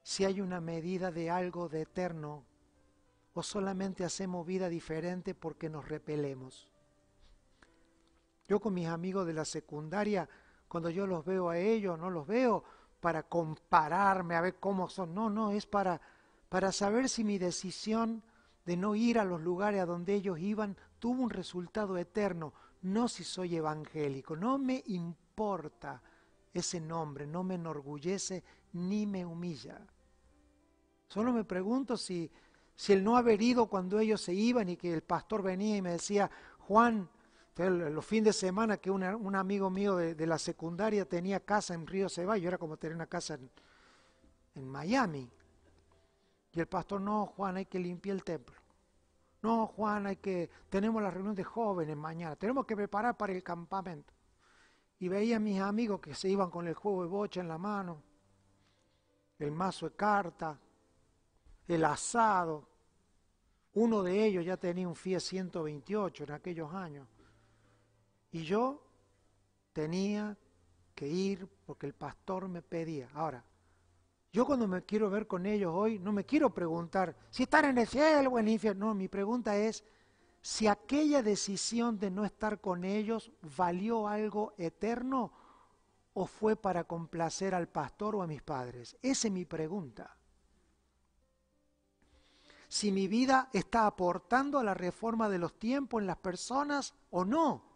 si hay una medida de algo de eterno o solamente hacemos vida diferente porque nos repelemos. Yo con mis amigos de la secundaria, cuando yo los veo a ellos, no los veo para compararme a ver cómo son. No, no, es para, para saber si mi decisión de no ir a los lugares a donde ellos iban tuvo un resultado eterno, no si soy evangélico. No me importa ese nombre, no me enorgullece ni me humilla. Solo me pregunto si, si el no haber ido cuando ellos se iban y que el pastor venía y me decía, Juan, los fines de semana que un amigo mío de, la secundaria tenía casa en Río Ceballos, era como tener una casa en, Miami. Y el pastor, no, Juan, hay que limpiar el templo. No, Juan, hay que, tenemos la reunión de jóvenes mañana, tenemos que preparar para el campamento. Y veía a mis amigos que se iban con el juego de bocha en la mano, el mazo de carta, el asado. Uno de ellos ya tenía un FIE 128 en aquellos años. Y yo tenía que ir porque el pastor me pedía. Ahora, yo cuando me quiero ver con ellos hoy, no me quiero preguntar si están en el cielo o en el infierno. No, mi pregunta es si aquella decisión de no estar con ellos valió algo eterno o fue para complacer al pastor o a mis padres. Esa es mi pregunta. Si mi vida está aportando a la reforma de los tiempos en las personas o no.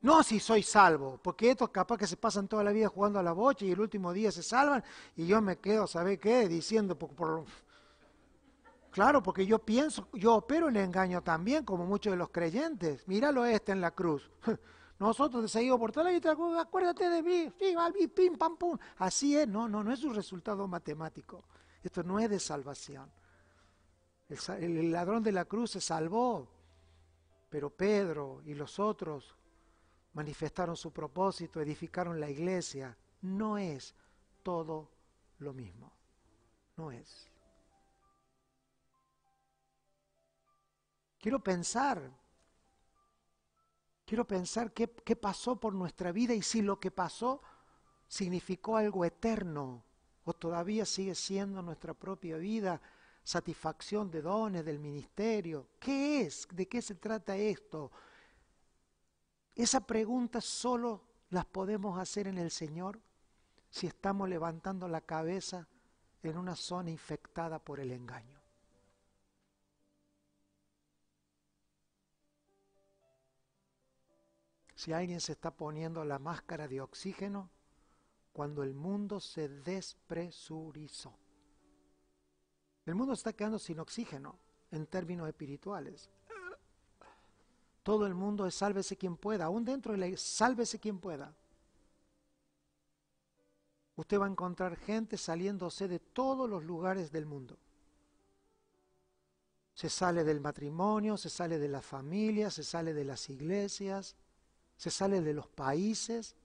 No si soy salvo, porque estos capaz que se pasan toda la vida jugando a la bocha y el último día se salvan y yo me quedo, ¿sabe qué? Diciendo, por, claro, porque yo pienso, yo opero en el engaño también, como muchos de los creyentes. Míralo este en la cruz. Nosotros te seguimos por toda la vida, acuérdate de mí, pim, pam, pum. Así es, no, no, no es un resultado matemático. Esto no es de salvación. el ladrón de la cruz se salvó, pero Pedro y los otros manifestaron su propósito, edificaron la iglesia. No es todo lo mismo. No es. Quiero pensar, quiero pensar qué, pasó por nuestra vida y si lo que pasó significó algo eterno o todavía sigue siendo nuestra propia vida, satisfacción de dones, del ministerio. ¿Qué es? ¿De qué se trata esto? Esa pregunta solo las podemos hacer en el Señor si estamos levantando la cabeza en una zona infectada por el engaño. Si alguien se está poniendo la máscara de oxígeno cuando el mundo se despresurizó. El mundo está quedando sin oxígeno en términos espirituales. Todo el mundo es sálvese quien pueda, aún dentro de la sálvese quien pueda. Usted va a encontrar gente saliéndose de todos los lugares del mundo. Se sale del matrimonio, se sale de la familia, se sale de las iglesias, se sale de los países.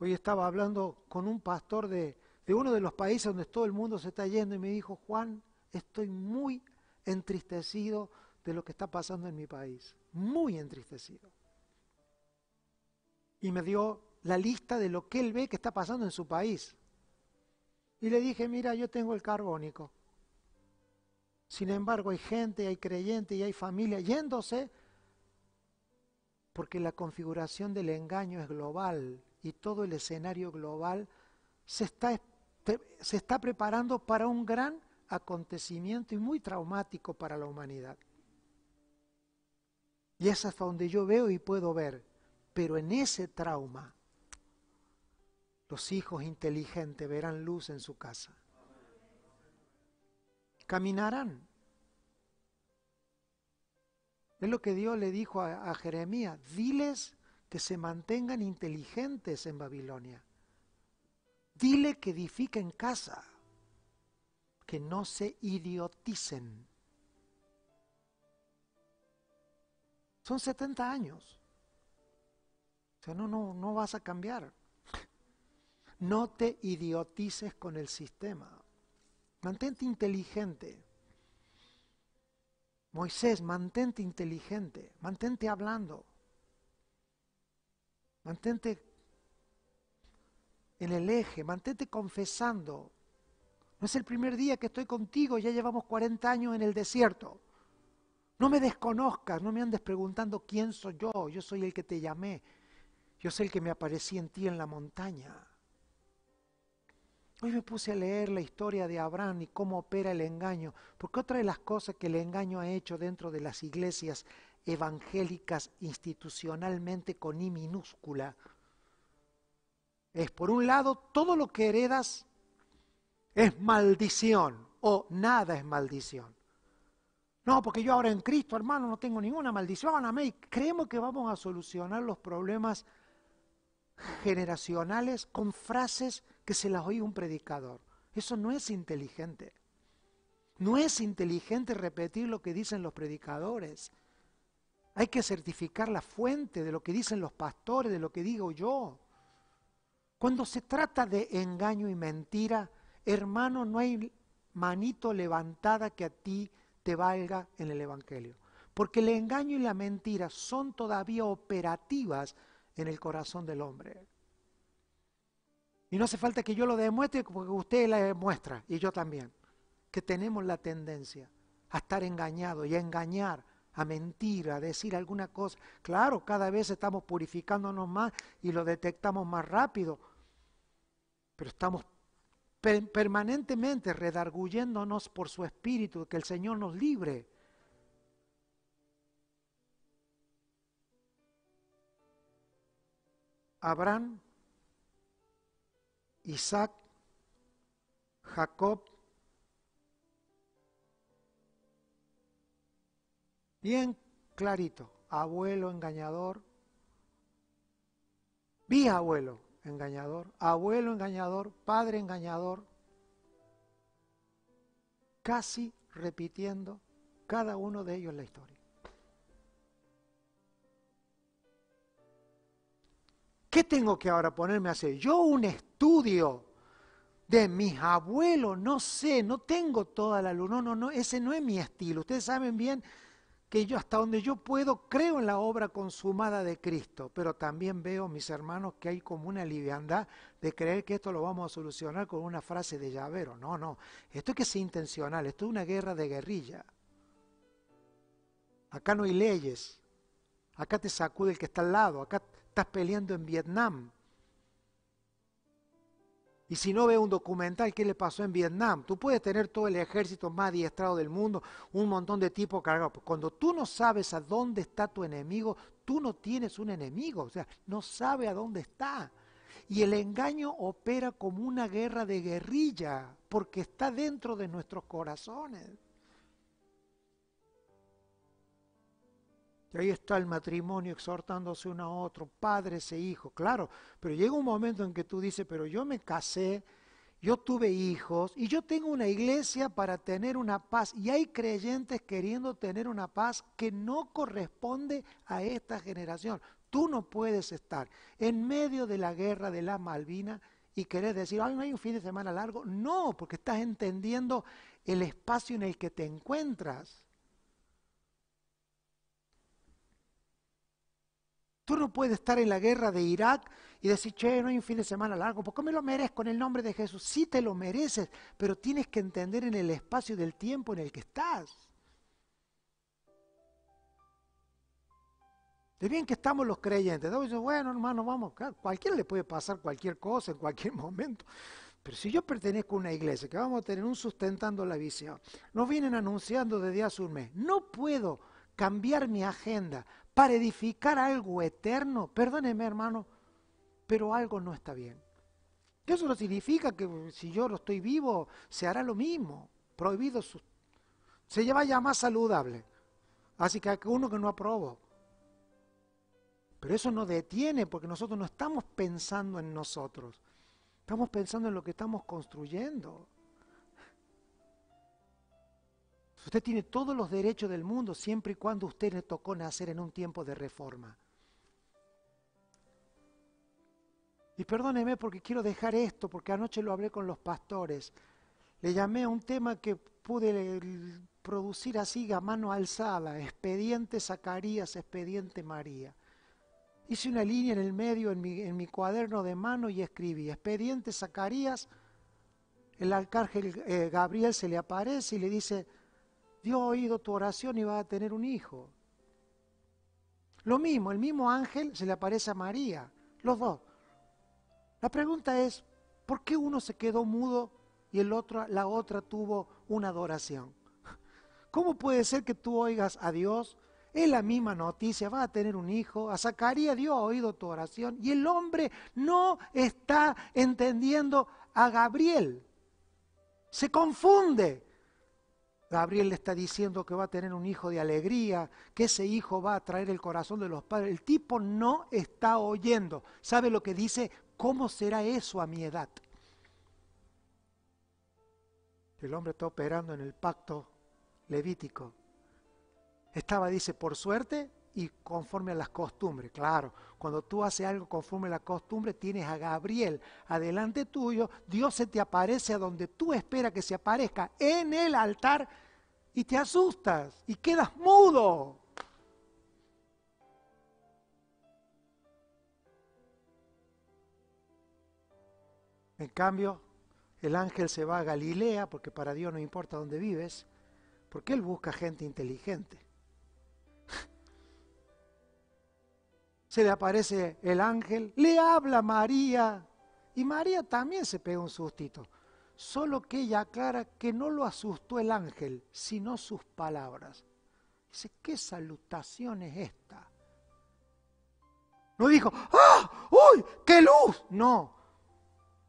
Hoy estaba hablando con un pastor de uno de los países donde todo el mundo se está yendo y me dijo, Juan, estoy muy entristecido de lo que está pasando en mi país, muy entristecido. Y me dio la lista de lo que él ve que está pasando en su país. Y le dije, mira, yo tengo el carbónico. Sin embargo, hay gente, hay creyente y hay familia yéndose porque la configuración del engaño es global y todo el escenario global se está, se está preparando para un gran acontecimiento y muy traumático para la humanidad. Y es hasta donde yo veo y puedo ver. Pero en ese trauma, los hijos inteligentes verán luz en su casa. Caminarán. Es lo que Dios le dijo a, a Jeremías. Diles que se mantengan inteligentes en Babilonia. Dile que edifiquen casa, que no se idioticen. Son 70 años. O sea, no, no, no vas a cambiar. No te idiotices con el sistema. Mantente inteligente. Moisés, mantente inteligente, mantente hablando, mantente en el eje, mantente confesando. No es el primer día que estoy contigo, ya llevamos 40 años en el desierto. No me desconozcas, no me andes preguntando quién soy yo, yo soy el que te llamé, yo soy el que me aparecí en ti en la montaña. Hoy me puse a leer la historia de Abraham y cómo opera el engaño, porque otra de las cosas que el engaño ha hecho dentro de las iglesias evangélicas institucionalmente con I minúscula es, por un lado, todo lo que heredas es maldición o nada es maldición. No, porque yo ahora en Cristo, hermano, no tengo ninguna maldición, amén. Creemos que vamos a solucionar los problemas generacionales con frases que se las oye un predicador. Eso no es inteligente. No es inteligente repetir lo que dicen los predicadores. Hay que certificar la fuente de lo que dicen los pastores, de lo que digo yo. Cuando se trata de engaño y mentira, hermano, no hay manito levantada que a ti te valga en el Evangelio. Porque el engaño y la mentira son todavía operativas en el corazón del hombre. Y no hace falta que yo lo demuestre porque usted la demuestra y yo también. Que tenemos la tendencia a estar engañados y a engañar, a mentir, a decir alguna cosa. Claro, cada vez estamos purificándonos más y lo detectamos más rápido, pero estamos permanentemente redarguyéndonos por su espíritu, que el Señor nos libre. Abraham, Isaac, Jacob, bien clarito, abuelo engañador, vi abuelo engañador, abuelo engañador, padre engañador, casi repitiendo cada uno de ellos la historia. ¿Qué tengo que ahora ponerme a hacer? Yo un estudio de mis abuelos, no sé, no tengo toda la luz, no, no, no, ese no es mi estilo. Ustedes saben bien que yo hasta donde yo puedo creo en la obra consumada de Cristo, pero también veo, mis hermanos, que hay como una liviandad de creer que esto lo vamos a solucionar con una frase de llavero. No, no, esto es que es intencional, esto es una guerra de guerrilla. Acá no hay leyes, acá te sacude el que está al lado, acá estás peleando en Vietnam, y si no ve un documental, ¿qué le pasó en Vietnam? Tú puedes tener todo el ejército más adiestrado del mundo, un montón de tipos cargados. cuando tú no sabes a dónde está tu enemigo, tú no tienes un enemigo, o sea, no sabe a dónde está. Y el engaño opera como una guerra de guerrilla, porque está dentro de nuestros corazones. Y ahí está el matrimonio exhortándose uno a otro, padres e hijos, claro, pero llega un momento en que tú dices, pero yo me casé, yo tuve hijos y yo tengo una iglesia para tener una paz. Y hay creyentes queriendo tener una paz que no corresponde a esta generación. Tú no puedes estar en medio de la guerra de la Malvina y querer decir, ay, no hay un fin de semana largo. No, porque estás entendiendo el espacio en el que te encuentras. Tú no puedes estar en la guerra de Irak y decir, che, no hay un fin de semana largo, porque me lo merezco en el nombre de Jesús. Sí te lo mereces, pero tienes que entender en el espacio del tiempo en el que estás. De bien que estamos los creyentes. Bueno, hermano, vamos, cualquiera le puede pasar cualquier cosa en cualquier momento. Pero si yo pertenezco a una iglesia, que vamos a tener un sustentando la visión, nos vienen anunciando desde hace un mes, no puedo cambiar mi agenda para edificar algo eterno, perdóneme hermano, pero algo no está bien. Eso no significa que si yo no estoy vivo, se hará lo mismo. Prohibido Se lleva ya más saludable. Así que hay uno que no aprobó. Pero eso no detiene porque nosotros no estamos pensando en nosotros. Estamos pensando en lo que estamos construyendo. Usted tiene todos los derechos del mundo siempre y cuando usted le tocó nacer en un tiempo de reforma. Y perdóneme porque quiero dejar esto, porque anoche lo hablé con los pastores. Le llamé a un tema que pude producir así a mano alzada, expediente Zacarías, expediente María. Hice una línea en el medio en mi, cuaderno de mano y escribí, expediente Zacarías, el arcángel eh, Gabriel se le aparece y le dice, Dios ha oído tu oración y va a tener un hijo. Lo mismo, el mismo ángel se le aparece a María, los dos. La pregunta es, ¿por qué uno se quedó mudo y el otro, la otra tuvo una adoración? ¿Cómo puede ser que tú oigas a Dios? Es la misma noticia, va a tener un hijo, a Zacarías Dios ha oído tu oración y el hombre no está entendiendo a Gabriel. Se confunde, Gabriel le está diciendo que va a tener un hijo de alegría, que ese hijo va a traer el corazón de los padres. El tipo no está oyendo. ¿Sabe lo que dice? ¿Cómo será eso a mi edad? El hombre está operando en el pacto levítico. Estaba, dice, por suerte, y conforme a las costumbres. Claro, cuando tú haces algo conforme a la costumbre, tienes a Gabriel adelante tuyo, Dios se te aparece a donde tú esperas que se aparezca, en el altar, y te asustas y quedas mudo. En cambio, el ángel se va a Galilea, porque para Dios no importa dónde vives, porque Él busca gente inteligente. se le aparece el ángel, le habla María y María también se pega un sustito, solo que ella aclara que no lo asustó el ángel, sino sus palabras. Dice, ¿qué salutación es esta? No dijo, ¡ah! ¡Uy! ¡Qué luz! No,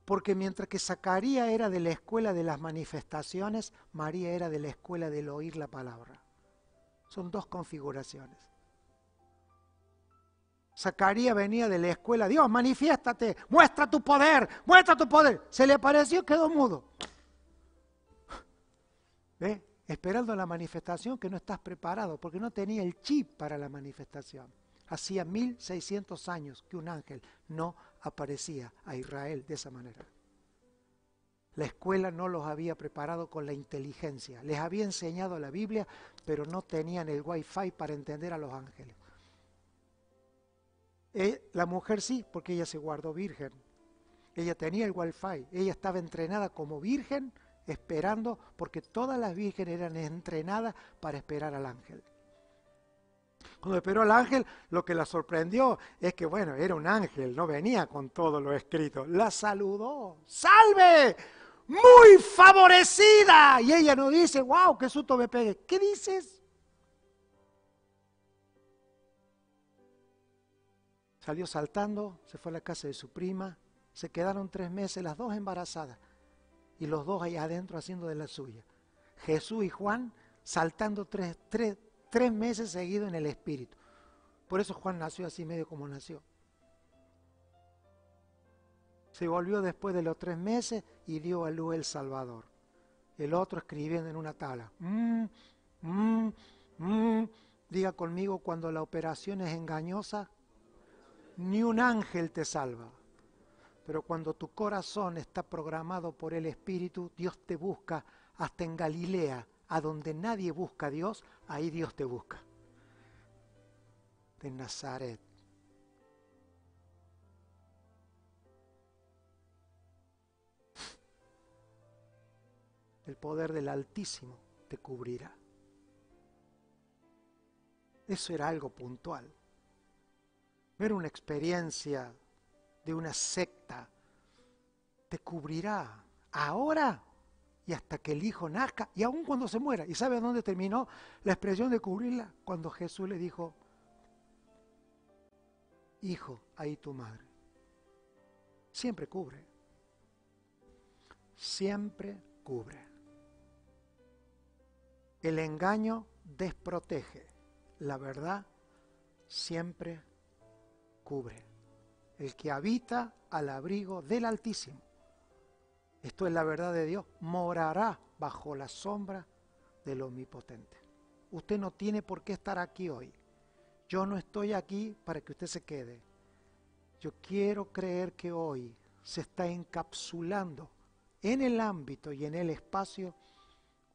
porque mientras que Zacarías era de la escuela de las manifestaciones, María era de la escuela del oír la palabra. Son dos configuraciones. Zacarías venía de la escuela, Dios, manifiéstate, muestra tu poder, muestra tu poder. Se le apareció y quedó mudo. Ve, Esperando la manifestación que no estás preparado, porque no tenía el chip para la manifestación. Hacía 1600 años que un ángel no aparecía a Israel de esa manera. La escuela no los había preparado con la inteligencia. Les había enseñado la Biblia, pero no tenían el wifi para entender a los ángeles. Eh, la mujer sí, porque ella se guardó virgen. Ella tenía el wifi, ella estaba entrenada como virgen esperando, porque todas las vírgenes eran entrenadas para esperar al ángel. Cuando esperó al ángel, lo que la sorprendió es que, bueno, era un ángel, no venía con todo lo escrito. La saludó, salve, muy favorecida. Y ella no dice, wow, qué susto me pegue. ¿Qué dices? Salió saltando, se fue a la casa de su prima, se quedaron tres meses, las dos embarazadas, y los dos ahí adentro haciendo de la suya. Jesús y Juan saltando tres, meses seguidos en el Espíritu. Por eso Juan nació así medio como nació. Se volvió después de los tres meses y dio a luz el Salvador. El otro escribiendo en una tabla. mmm Diga conmigo cuando la operación es engañosa, ni un ángel te salva. Pero cuando tu corazón está programado por el Espíritu, Dios te busca hasta en Galilea, a donde nadie busca a Dios, ahí Dios te busca. De Nazaret. El poder del Altísimo te cubrirá. Eso era algo puntual una experiencia de una secta, te cubrirá ahora y hasta que el hijo nazca y aún cuando se muera. ¿Y sabe dónde terminó la expresión de cubrirla? Cuando Jesús le dijo, hijo, ahí tu madre. Siempre cubre. Siempre cubre. El engaño desprotege. La verdad siempre cubre. El que habita al abrigo del Altísimo. Esto es la verdad de Dios. Morará bajo la sombra del Omnipotente. Usted no tiene por qué estar aquí hoy. Yo no estoy aquí para que usted se quede. Yo quiero creer que hoy se está encapsulando en el ámbito y en el espacio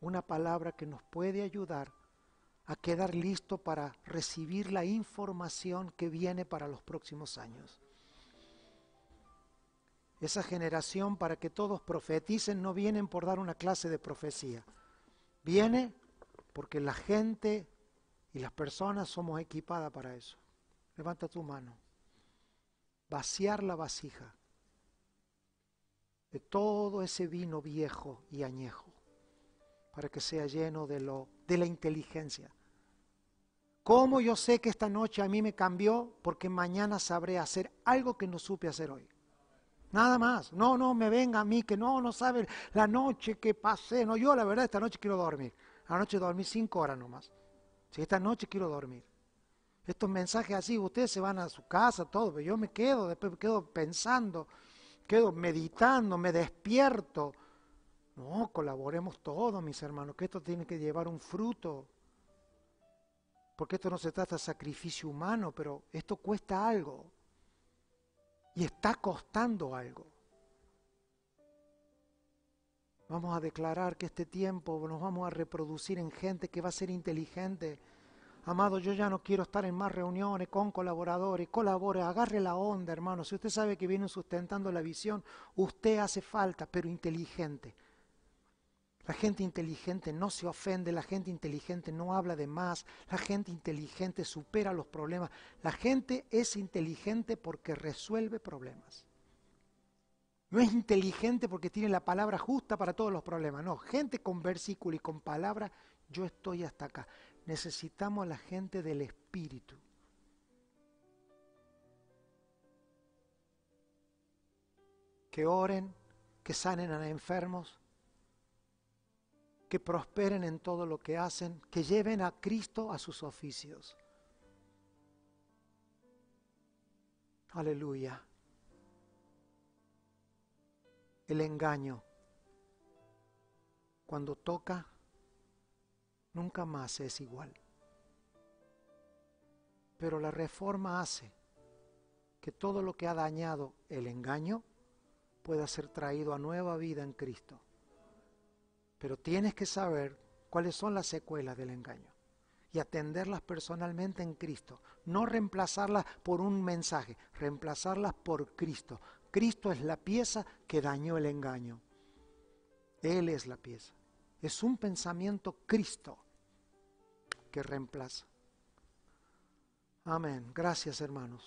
una palabra que nos puede ayudar a quedar listo para recibir la información que viene para los próximos años. Esa generación para que todos profeticen no vienen por dar una clase de profecía. Viene porque la gente y las personas somos equipadas para eso. Levanta tu mano. Vaciar la vasija de todo ese vino viejo y añejo para que sea lleno de lo de la inteligencia, ¿Cómo yo sé que esta noche a mí me cambió? Porque mañana sabré hacer algo que no supe hacer hoy. Nada más. No, no me venga a mí que no, no sabe la noche que pasé. No, yo la verdad esta noche quiero dormir. La noche dormí cinco horas nomás. Si esta noche quiero dormir. Estos mensajes así, ustedes se van a su casa, todo, pero yo me quedo, después me quedo pensando, quedo meditando, me despierto. No, colaboremos todos, mis hermanos, que esto tiene que llevar un fruto porque esto no se trata de sacrificio humano, pero esto cuesta algo y está costando algo. Vamos a declarar que este tiempo nos vamos a reproducir en gente que va a ser inteligente. Amado, yo ya no quiero estar en más reuniones con colaboradores, colabore, agarre la onda, hermano. Si usted sabe que viene sustentando la visión, usted hace falta, pero inteligente. La gente inteligente no se ofende, la gente inteligente no habla de más, la gente inteligente supera los problemas. La gente es inteligente porque resuelve problemas. No es inteligente porque tiene la palabra justa para todos los problemas. No, gente con versículo y con palabra, yo estoy hasta acá. Necesitamos a la gente del Espíritu. Que oren, que sanen a los enfermos, que prosperen en todo lo que hacen, que lleven a Cristo a sus oficios. Aleluya. El engaño, cuando toca, nunca más es igual. Pero la reforma hace que todo lo que ha dañado el engaño pueda ser traído a nueva vida en Cristo. Pero tienes que saber cuáles son las secuelas del engaño y atenderlas personalmente en Cristo. No reemplazarlas por un mensaje, reemplazarlas por Cristo. Cristo es la pieza que dañó el engaño. Él es la pieza. Es un pensamiento Cristo que reemplaza. Amén. Gracias hermanos.